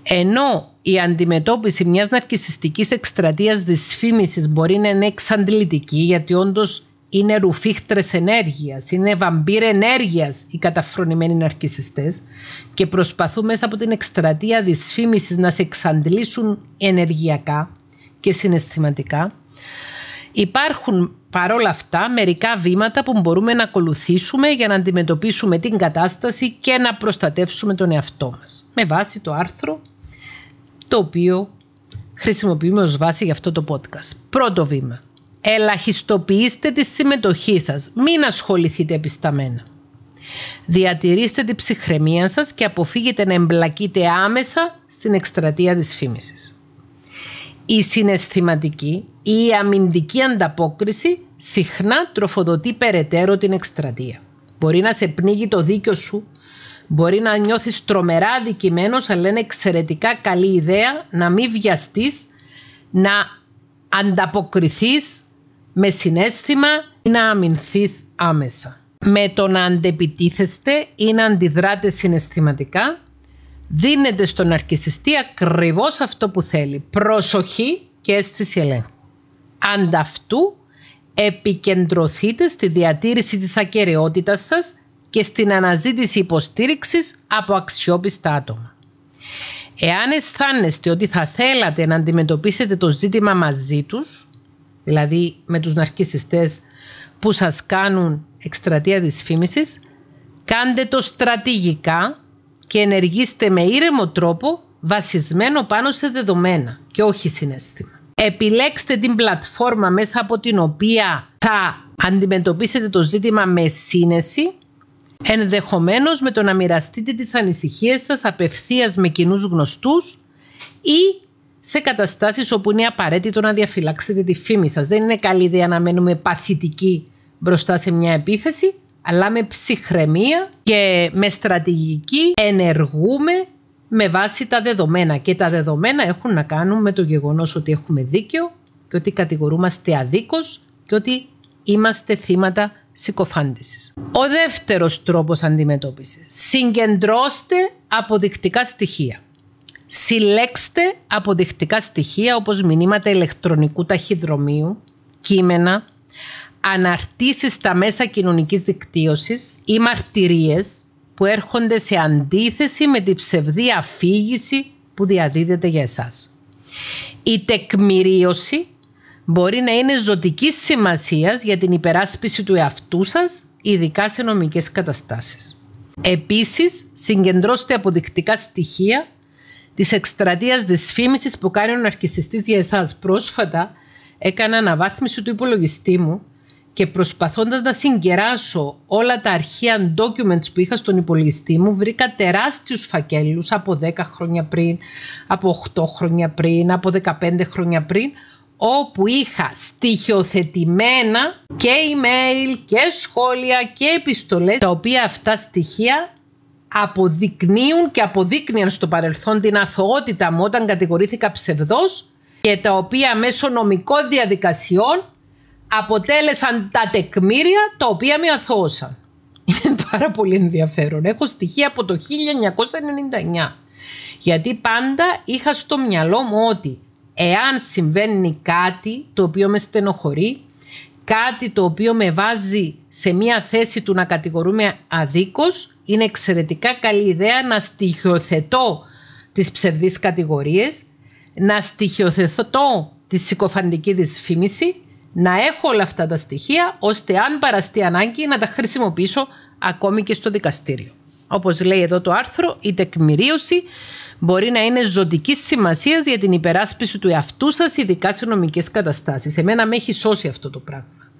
Ενώ η αντιμετώπιση μιας ναρκιστική εκστρατείας δυσφήμισης μπορεί να είναι εξαντλητική γιατί όντως είναι ρουφίχτρες ενέργειας, είναι βαμπύρ ενέργειας οι καταφρονημένοι ναρκιστέ, και προσπαθούν μέσα από την εκστρατεία δυσφήμισης να σε εξαντλήσουν ενεργειακά και συναισθηματικά. Υπάρχουν παρόλα αυτά μερικά βήματα που μπορούμε να ακολουθήσουμε για να αντιμετωπίσουμε την κατάσταση και να προστατεύσουμε τον εαυτό μας. Με βάση το άρθρο το οποίο χρησιμοποιούμε ως βάση για αυτό το podcast. Πρώτο βήμα. Ελαχιστοποιήστε τη συμμετοχή σας. Μην ασχοληθείτε επισταμένα. Διατηρήστε την ψυχραιμία σας και αποφύγετε να εμπλακείτε άμεσα στην εκστρατεία της φήμησης. Η συναισθηματική ή η αμυντική ανταπόκριση συχνά τροφοδοτεί περαιτέρω την εκστρατεία. Μπορεί να σε πνίγει το δίκιο σου Μπορεί να νιώθεις τρομερά αδικημένος, αλλά είναι εξαιρετικά καλή ιδέα να μην βιαστείς, να ανταποκριθείς με συνέστημα ή να αμυνθείς άμεσα. Με το να αντεπιτίθεστε ή να αντιδράτε συναισθηματικά, δίνετε στον αρκισιστή ακριβώς αυτό που θέλει. Προσοχή και αίσθηση ελέγχου. Ανταυτού επικεντρωθείτε στη διατήρηση της ακαιρεότητας σας και στην αναζήτηση υποστήριξης από αξιόπιστα άτομα. Εάν αισθάνεστε ότι θα θέλατε να αντιμετωπίσετε το ζήτημα μαζί τους, δηλαδή με τους ναρκισιστές που σας κάνουν εκστρατεία δυσφήμισης, κάντε το στρατηγικά και ενεργήστε με ήρεμο τρόπο βασισμένο πάνω σε δεδομένα και όχι συνέστημα. Επιλέξτε την πλατφόρμα μέσα από την οποία θα αντιμετωπίσετε το ζήτημα με σύνεση ενδεχομένως με το να μοιραστείτε τις ανησυχίες σας απευθείας με κοινούς γνωστούς ή σε καταστάσεις όπου είναι απαραίτητο να διαφυλάξετε τη φήμη σας. Δεν είναι καλή ιδέα να μένουμε παθητικοί μπροστά σε μια επίθεση, αλλά με ψυχραιμία και με στρατηγική ενεργούμε με βάση τα δεδομένα. Και τα δεδομένα έχουν να κάνουν με το γεγονός ότι έχουμε δίκιο και ότι κατηγορούμαστε αδίκως και ότι είμαστε θύματα ο δεύτερος τρόπος αντιμετώπισης. Συγκεντρώστε αποδεικτικά στοιχεία. Συλλέξτε αποδεικτικά στοιχεία όπως μηνύματα ηλεκτρονικού ταχυδρομείου, κείμενα, αναρτήσεις στα μέσα κοινωνικής δικτύωσης ή μαρτυρίες που έρχονται σε αντίθεση με την ψευδή αφήγηση που διαδίδεται για εσάς. Η τεκμηρίωση μπορεί να είναι ζωτικής σημασίας για την υπεράσπιση του εαυτού σας, ειδικά σε νομικές καταστάσεις. Επίσης, συγκεντρώστε αποδεικτικά στοιχεία της εκστρατείας δυσφήμισης που κάνει ο ναρκιστή για εσάς. Πρόσφατα έκανα αναβάθμιση του υπολογιστή μου και προσπαθώντας να συγκεράσω όλα τα αρχεία documents που είχα στον υπολογιστή μου, βρήκα τεράστιους φακέλους από 10 χρόνια πριν, από 8 χρόνια πριν, από 15 χρόνια πριν, όπου είχα στοιχειοθετημένα και email και σχόλια και επιστολές τα οποία αυτά στοιχεία αποδεικνύουν και αποδείκνυαν στο παρελθόν την αθωότητα μου όταν κατηγορήθηκα ψευδός και τα οποία μέσω νομικών διαδικασιών αποτέλεσαν τα τεκμήρια τα οποία με αθώωσαν. Είναι πάρα πολύ ενδιαφέρον. Έχω στοιχεία από το 1999. Γιατί πάντα είχα στο μυαλό μου ότι εάν συμβαίνει κάτι το οποίο με στενοχωρεί, κάτι το οποίο με βάζει σε μια θέση του να κατηγορούμε αδίκως, είναι εξαιρετικά καλή ιδέα να στοιχειοθετώ τις ψευδείς κατηγορίες, να στοιχειοθετώ τη συκοφαντική δυσφήμιση, να έχω όλα αυτά τα στοιχεία, ώστε αν παραστεί ανάγκη να τα χρησιμοποιήσω ακόμη και στο δικαστήριο. Όπως λέει εδώ το άρθρο, η τεκμηρίωση μπορεί να είναι ζωτική σημασίας για την υπεράσπιση του εαυτού σας, ειδικά σε νομικές καταστάσεις. Εμένα με έχει σώσει αυτό το πράγμα.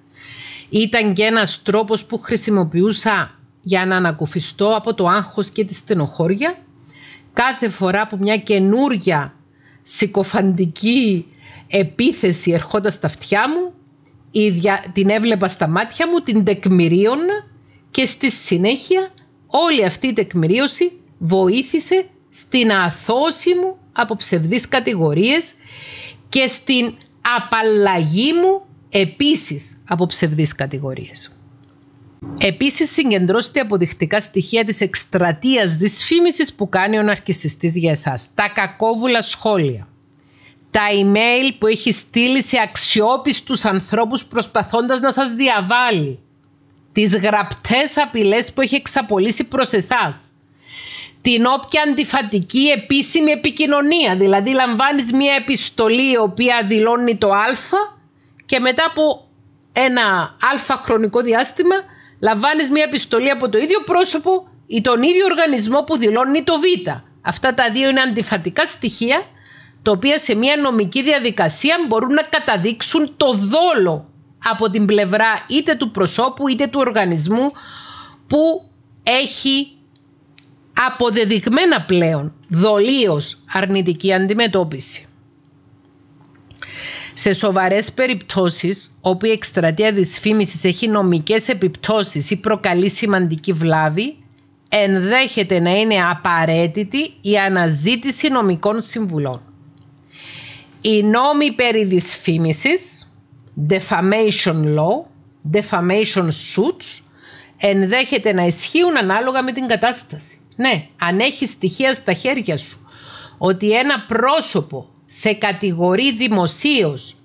Ήταν και ένας τρόπος που χρησιμοποιούσα για να ανακουφιστώ από το άγχος και τη στενοχώρια. Κάθε φορά που μια καινούρια συκοφαντική επίθεση ερχόταν στα αυτιά μου, την έβλεπα στα μάτια μου, την τεκμηρίωνα και στη συνέχεια Όλη αυτή η τεκμηρίωση βοήθησε στην αθώση μου από ψευδείς κατηγορίες και στην απαλλαγή μου επίσης από ψευδείς κατηγορίες. Επίσης συγκεντρώστε αποδεικτικά στοιχεία της εκστρατείας δυσφήμισης που κάνει ο ναρκισιστής για εσάς. Τα κακόβουλα σχόλια. Τα email που έχει στείλει σε αξιόπιστους ανθρώπους προσπαθώντας να σας διαβάλει τις γραπτές απειλές που έχει εξαπολύσει προς εσάς την όποια αντιφατική επίσημη επικοινωνία. Δηλαδή λαμβάνεις μια επιστολή η οποία δηλώνει το α και μετά από ένα α χρονικό διάστημα λαμβάνεις μια επιστολή από το ίδιο πρόσωπο ή τον ίδιο οργανισμό που δηλώνει το β. Αυτά τα δύο είναι αντιφατικά στοιχεία τα οποία σε μια νομική διαδικασία μπορούν να καταδείξουν το δόλο από την πλευρά είτε του προσώπου είτε του οργανισμού που έχει αποδεδειγμένα πλέον δολίως αρνητική αντιμετώπιση. Σε σοβαρές περιπτώσεις, όπου η εκστρατεία δυσφήμισης έχει νομικές επιπτώσεις ή προκαλεί σημαντική βλάβη, ενδέχεται να είναι απαραίτητη η αναζήτηση νομικών συμβουλών. Οι νόμοι περί δυσφήμισης defamation law, defamation suits, ενδέχεται να ισχύουν ανάλογα με την κατάσταση. Ναι, αν έχεις στοιχεία στα χέρια σου ότι ένα πρόσωπο σε κατηγορεί δημοσίως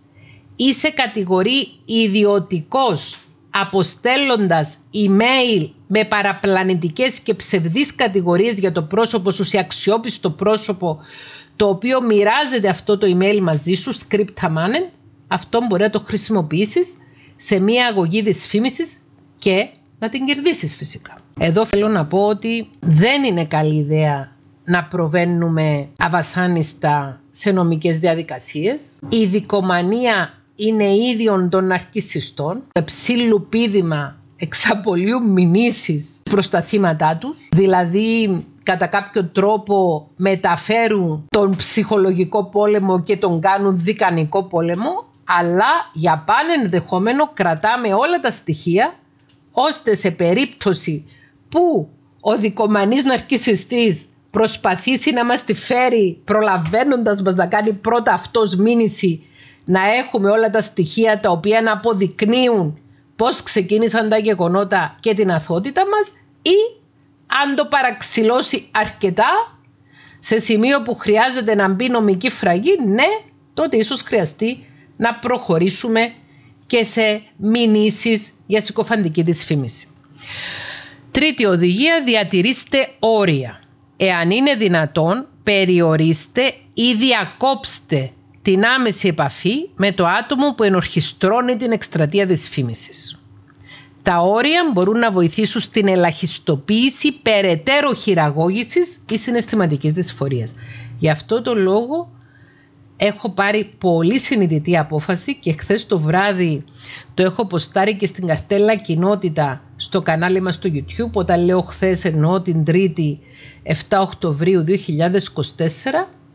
ή σε κατηγορεί ιδιωτικός αποστέλλοντας email με παραπλανητικές και ψευδείς κατηγορίες για το πρόσωπο σου σε αξιόπιστο πρόσωπο το οποίο μοιράζεται αυτό το email μαζί σου, script αυτό μπορεί να το χρησιμοποιήσεις σε μια αγωγή δυσφήμισης και να την κερδίσεις φυσικά. Εδώ θέλω να πω ότι δεν είναι καλή ιδέα να προβαίνουμε αβασάνιστα σε νομικές διαδικασίες. Η δικομανία είναι ίδιον των αρχισιστών Το ψήλου πίδημα εξαπολύουν μηνύσεις προς τα θύματα τους. Δηλαδή κατά κάποιο τρόπο μεταφέρουν τον ψυχολογικό πόλεμο και τον κάνουν δικανικό πόλεμο αλλά για πάνε ενδεχόμενο κρατάμε όλα τα στοιχεία ώστε σε περίπτωση που ο δικομανής ναρκισιστής προσπαθήσει να μας τη φέρει προλαβαίνοντας μας να κάνει πρώτα αυτός μήνυση να έχουμε όλα τα στοιχεία τα οποία να αποδεικνύουν πώς ξεκίνησαν τα γεγονότα και την αθότητα μας ή αν το παραξηλώσει αρκετά σε σημείο που χρειάζεται να μπει νομική φραγή, ναι, τότε ίσως χρειαστεί να προχωρήσουμε και σε μηνύσεις για συκοφαντική δυσφήμιση. Τρίτη οδηγία, διατηρήστε όρια. Εάν είναι δυνατόν, περιορίστε ή διακόψτε την άμεση επαφή με το άτομο που ενορχιστρώνει την εκστρατεία δυσφήμισης. Τα όρια μπορούν να βοηθήσουν στην ελαχιστοποίηση περαιτέρω χειραγώγησης ή συναισθηματικής δυσφορίας. Γι' αυτό το λόγο έχω πάρει πολύ συνειδητή απόφαση και χθες το βράδυ το έχω ποστάρει και στην καρτέλα κοινότητα στο κανάλι μας στο YouTube. Όταν λέω χθες εννοώ την 3η 7 Οκτωβρίου 2024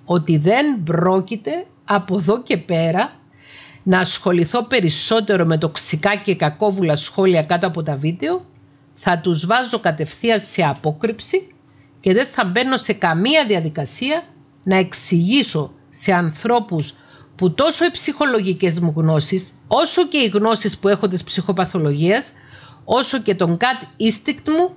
ότι δεν πρόκειται από εδώ και πέρα να ασχοληθώ περισσότερο με τοξικά και κακόβουλα σχόλια κάτω από τα βίντεο, θα τους βάζω κατευθείαν σε απόκρυψη και δεν θα μπαίνω σε καμία διαδικασία να εξηγήσω σε ανθρώπους που τόσο οι ψυχολογικές μου γνώσεις, όσο και οι γνώσεις που έχω της ψυχοπαθολογίας, όσο και τον κατ instinct μου,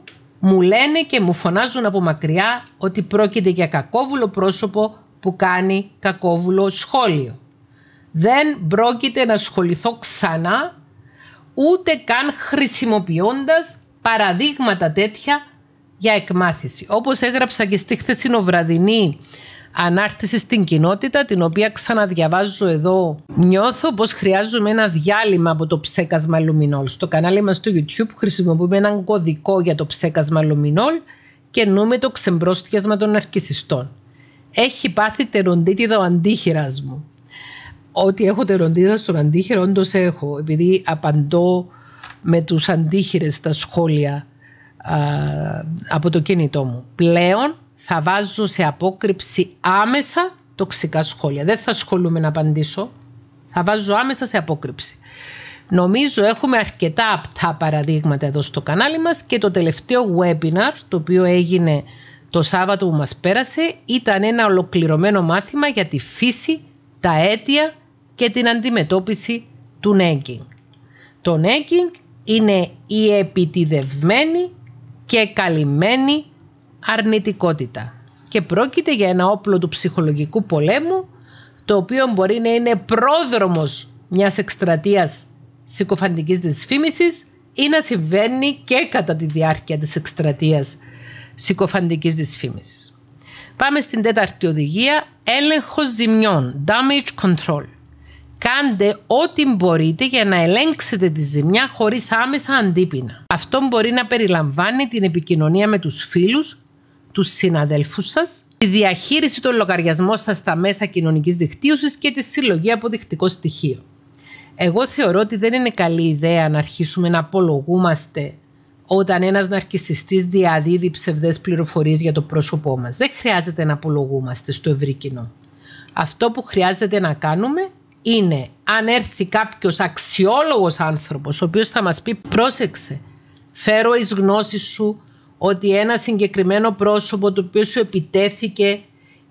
μου λένε και μου φωνάζουν από μακριά ότι πρόκειται για κακόβουλο πρόσωπο που κάνει κακόβουλο σχόλιο. Δεν πρόκειται να ασχοληθώ ξανά, ούτε καν χρησιμοποιώντας παραδείγματα τέτοια για εκμάθηση. Όπως έγραψα και στη χθεσινοβραδινή ανάρτηση στην κοινότητα, την οποία ξαναδιαβάζω εδώ. Νιώθω πώ χρειάζομαι ένα διάλειμμα από το ψέκασμα λουμινόλ. Στο κανάλι μας στο YouTube χρησιμοποιούμε έναν κωδικό για το ψέκασμα λουμινόλ και νούμε το ξεμπρόστιασμα των αρκισιστών. Έχει πάθει τεροντίτιδα ο αντίχειρας μου. Ότι έχω τεροντίδα στον αντίχειρα όντως έχω, επειδή απαντώ με τους αντίχειρες στα σχόλια από το κινητό μου. Πλέον θα βάζω σε απόκρυψη άμεσα τοξικά σχόλια. Δεν θα ασχολούμαι να απαντήσω. Θα βάζω άμεσα σε απόκρυψη. Νομίζω έχουμε αρκετά απτά παραδείγματα εδώ στο κανάλι μας και το τελευταίο webinar το οποίο έγινε το Σάββατο που μας πέρασε ήταν ένα ολοκληρωμένο μάθημα για τη φύση, τα αίτια και την αντιμετώπιση του νέγκινγκ. Το νέγκινγκ είναι η επιτιδευμένη και καλυμμένη αρνητικότητα και πρόκειται για ένα όπλο του ψυχολογικού πολέμου το οποίο μπορεί να είναι πρόδρομος μιας εκστρατείας συκοφαντικής δυσφήμισης ή να συμβαίνει και κατά τη διάρκεια της εκστρατείας συκοφαντικής δυσφήμισης. Πάμε στην τέταρτη οδηγία, έλεγχος ζημιών, damage control. Κάντε ό,τι μπορείτε για να ελέγξετε τη ζημιά χωρίς άμεσα αντίπεινα. Αυτό μπορεί να περιλαμβάνει την επικοινωνία με τους φίλους τους συναδέλφους σας τη διαχείριση των λογαριασμών σας στα μέσα κοινωνικής δικτύωσης και τη συλλογή αποδεικτικών στοιχείο. Εγώ θεωρώ ότι δεν είναι καλή ιδέα να αρχίσουμε να απολογούμαστε όταν ένας ναρκισιστής διαδίδει ψευδές πληροφορίες για το πρόσωπό μας. Δεν χρειάζεται να απολογούμαστε στο ευρύ κοινό. Αυτό που χρειάζεται να κάνουμε είναι αν έρθει κάποιος αξιόλογος άνθρωπος ο οποίος θα μας πει πρόσεξε, φέρω εις γνώση σου ότι ένα συγκεκριμένο πρόσωπο το οποίο σου επιτέθηκε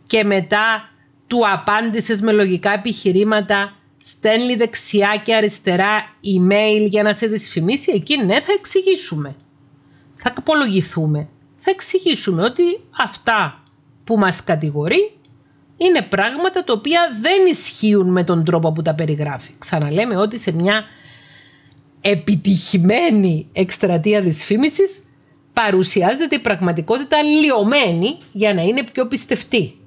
και μετά του απάντησες με λογικά επιχειρήματα στέλνει δεξιά και αριστερά email για να σε δυσφημίσει, εκεί ναι θα εξηγήσουμε. Θα απολογηθούμε. Θα εξηγήσουμε ότι αυτά που μας κατηγορεί είναι πράγματα τα οποία δεν ισχύουν με τον τρόπο που τα περιγράφει. Ξαναλέμε ότι σε μια επιτυχημένη εκστρατεία δυσφήμισης παρουσιάζεται η πραγματικότητα λιωμένη για να είναι πιο πιστευτή.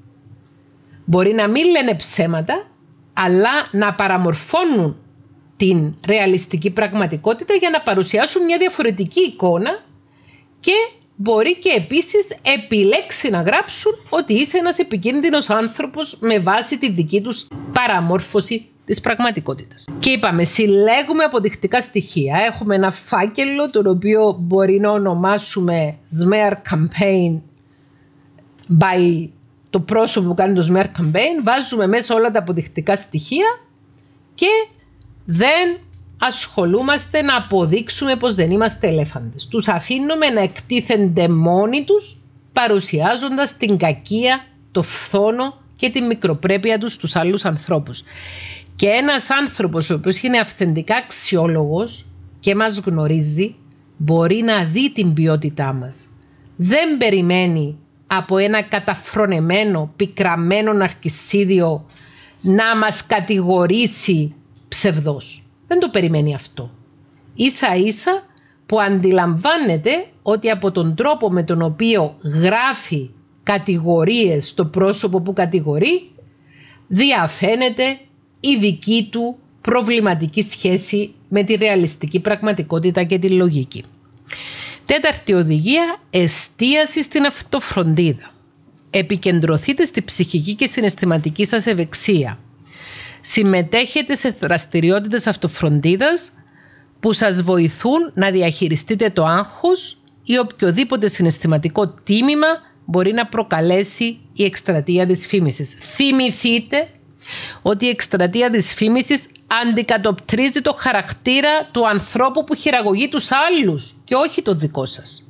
Μπορεί να μην λένε ψέματα, αλλά να παραμορφώνουν την ρεαλιστική πραγματικότητα για να παρουσιάσουν μια διαφορετική εικόνα και μπορεί και επίσης επιλέξει να γράψουν ότι είσαι ένας επικίνδυνος άνθρωπος με βάση τη δική τους παραμόρφωση της πραγματικότητας. Και είπαμε, συλλέγουμε αποδεικτικά στοιχεία. Έχουμε ένα φάκελο, το οποίο μπορεί να ονομάσουμε Smear Campaign by το πρόσωπο που κάνει το Smear Campaign. Βάζουμε μέσα όλα τα αποδεικτικά στοιχεία και δεν ασχολούμαστε να αποδείξουμε πως δεν είμαστε ελέφαντες. Τους αφήνουμε να εκτίθενται μόνοι τους παρουσιάζοντας την κακία, το φθόνο και την μικροπρέπεια τους στους άλλους ανθρώπους. Και ένας άνθρωπος ο οποίος είναι αυθεντικά αξιόλογος και μας γνωρίζει μπορεί να δει την ποιότητά μας. Δεν περιμένει από ένα καταφρονεμένο, πικραμένο ναρκισίδιο να μας κατηγορήσει ψευδός. Δεν το περιμένει αυτό. Ίσα ίσα που αντιλαμβάνεται ότι από τον τρόπο με τον οποίο γράφει κατηγορίες στο πρόσωπο που κατηγορεί, διαφαίνεται η δική του προβληματική σχέση με τη ρεαλιστική πραγματικότητα και τη λογική. Τέταρτη οδηγία, εστίαση στην αυτοφροντίδα. Επικεντρωθείτε στη ψυχική και συναισθηματική σας ευεξία. Συμμετέχετε σε δραστηριότητες αυτοφροντίδας που σας βοηθούν να διαχειριστείτε το άγχος ή οποιοδήποτε συναισθηματικό τίμημα μπορεί να προκαλέσει η εκστρατεία της φήμησης. Θυμηθείτε ότι η εκστρατεία της φήμησης αντικατοπτρίζει το χαρακτήρα του ανθρώπου που χειραγωγεί τους άλλους και όχι το δικό σας.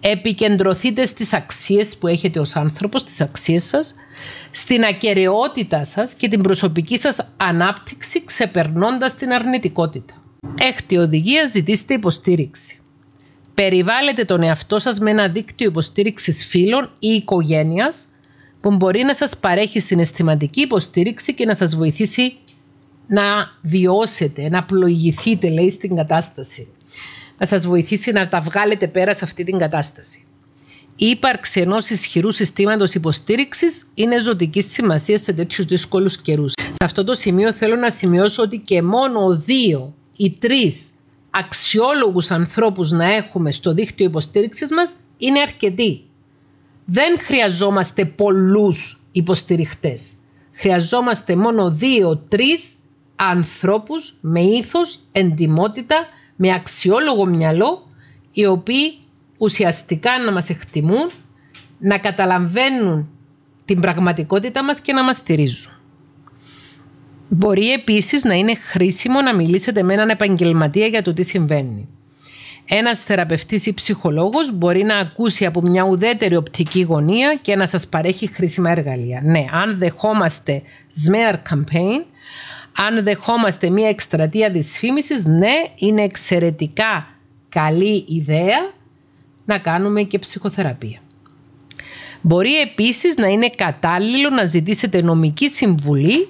Επικεντρωθείτε στις αξίες που έχετε ως άνθρωπος, στις αξίες σας, στην ακαιρεότητα σας και την προσωπική σας ανάπτυξη ξεπερνώντας την αρνητικότητα. Έχτε οδηγία, ζητήστε υποστήριξη. Περιβάλλετε τον εαυτό σας με ένα δίκτυο υποστήριξης φίλων ή οικογένειας που μπορεί να σας παρέχει συναισθηματική υποστήριξη και να σας βοηθήσει να βιώσετε, να πλοηγηθείτε, λέει, στην κατάσταση. Να σας βοηθήσει να τα βγάλετε πέρα σε αυτή την κατάσταση. Η ύπαρξη ενός ισχυρού συστήματος υποστήριξης είναι ζωτικής σημασίας σε τέτοιους δύσκολους καιρούς. Σε αυτό το σημείο θέλω να σημειώσω ότι και μόνο δύο ή τρεις αξιόλογους ανθρώπους να έχουμε στο δίκτυο υποστήριξης μας είναι αρκετοί δεν χρειαζόμαστε πολλούς υποστηριχτές. Χρειαζόμαστε μόνο δύο-τρεις ανθρώπους με ήθος, εντιμότητα, με αξιόλογο μυαλό, οι οποίοι ουσιαστικά να μας εκτιμούν, να καταλαβαίνουν την πραγματικότητα μας και να μας στηρίζουν. Μπορεί επίσης να είναι χρήσιμο να μιλήσετε με έναν επαγγελματία για το τι συμβαίνει. Ένας θεραπευτής ή ψυχολόγος μπορεί να ακούσει από μια ουδέτερη οπτική γωνία και να σας παρέχει χρήσιμα εργαλεία. Ναι, αν δεχόμαστε smear campaign, αν δεχόμαστε μια εκστρατεία δυσφήμισης, ναι, είναι εξαιρετικά καλή ιδέα να κάνουμε και ψυχοθεραπεία. Μπορεί επίσης να είναι κατάλληλο να ζητήσετε νομική συμβουλή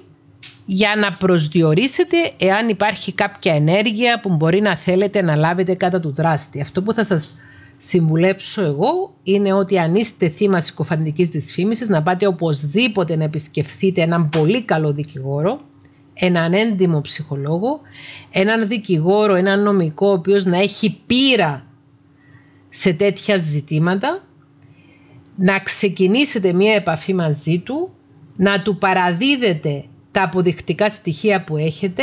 για να προσδιορίσετε εάν υπάρχει κάποια ενέργεια που μπορεί να θέλετε να λάβετε κατά του δράστη. Αυτό που θα σας συμβουλέψω εγώ είναι ότι αν είστε θύμα συκοφαντικής δυσφήμισης να πάτε οπωσδήποτε να επισκεφθείτε έναν πολύ καλό δικηγόρο, έναν έντιμο ψυχολόγο, έναν δικηγόρο, έναν νομικό ο οποίος να έχει πείρα σε τέτοια ζητήματα, να ξεκινήσετε μία επαφή μαζί του, να του παραδίδετε τα αποδεικτικά στοιχεία που έχετε,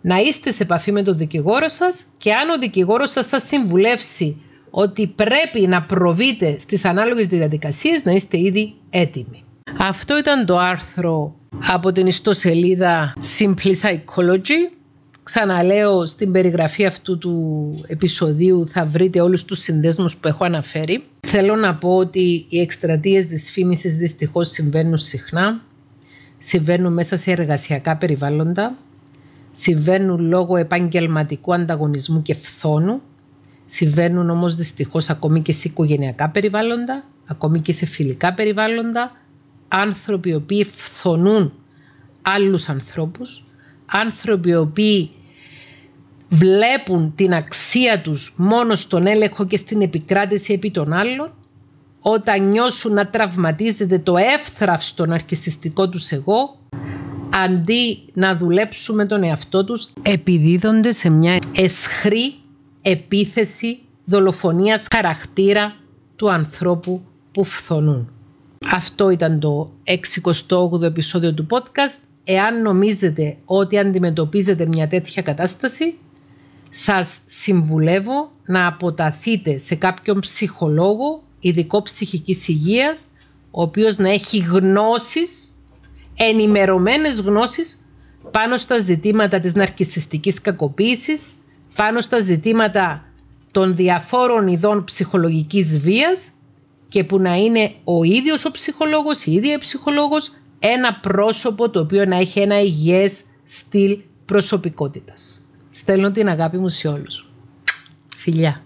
να είστε σε επαφή με τον δικηγόρο σας και αν ο δικηγόρος σας σας συμβουλεύσει ότι πρέπει να προβείτε στις ανάλογες διαδικασίες να είστε ήδη έτοιμοι. Αυτό ήταν το άρθρο από την ιστοσελίδα Simply Psychology. Ξαναλέω στην περιγραφή αυτού του επεισοδίου θα βρείτε όλους τους συνδέσμους που έχω αναφέρει. Θέλω να πω ότι οι εκστρατείες της φήμησης δυστυχώς συμβαίνουν συχνά συμβαίνουν μέσα σε εργασιακά περιβάλλοντα, συμβαίνουν λόγω επαγγελματικού ανταγωνισμού και φθόνου, συμβαίνουν όμως δυστυχώς ακόμη και σε οικογενειακά περιβάλλοντα, ακόμη και σε φιλικά περιβάλλοντα, άνθρωποι οι οποίοι φθονούν άλλους ανθρώπους, άνθρωποι οι οποίοι βλέπουν την αξία τους μόνο στον έλεγχο και στην επικράτηση επί των άλλων όταν νιώσουν να τραυματίζεται το εύθραυστο ναρκισιστικό τους εγώ, αντί να δουλέψουμε τον εαυτό τους, επιδίδονται σε μια εσχρή επίθεση δολοφονίας χαρακτήρα του ανθρώπου που φθονούν. Αυτό ήταν το 68ο επεισόδιο του podcast. Εάν νομίζετε ότι αντιμετωπίζετε μια τέτοια κατάσταση, σας συμβουλεύω να αποταθείτε σε κάποιον ψυχολόγο ειδικό ψυχικής υγείας, ο οποίος να έχει γνώσεις, ενημερωμένες γνώσεις πάνω στα ζητήματα της ναρκισιστικής κακοποίησης, πάνω στα ζητήματα των διαφόρων ειδών ψυχολογικής βίας και που να είναι ο ίδιος ο ψυχολόγος, η ίδια η ψυχολόγος, ένα πρόσωπο το οποίο να έχει ένα υγιές στυλ προσωπικότητας. Στέλνω την αγάπη μου σε όλους. Φιλιά.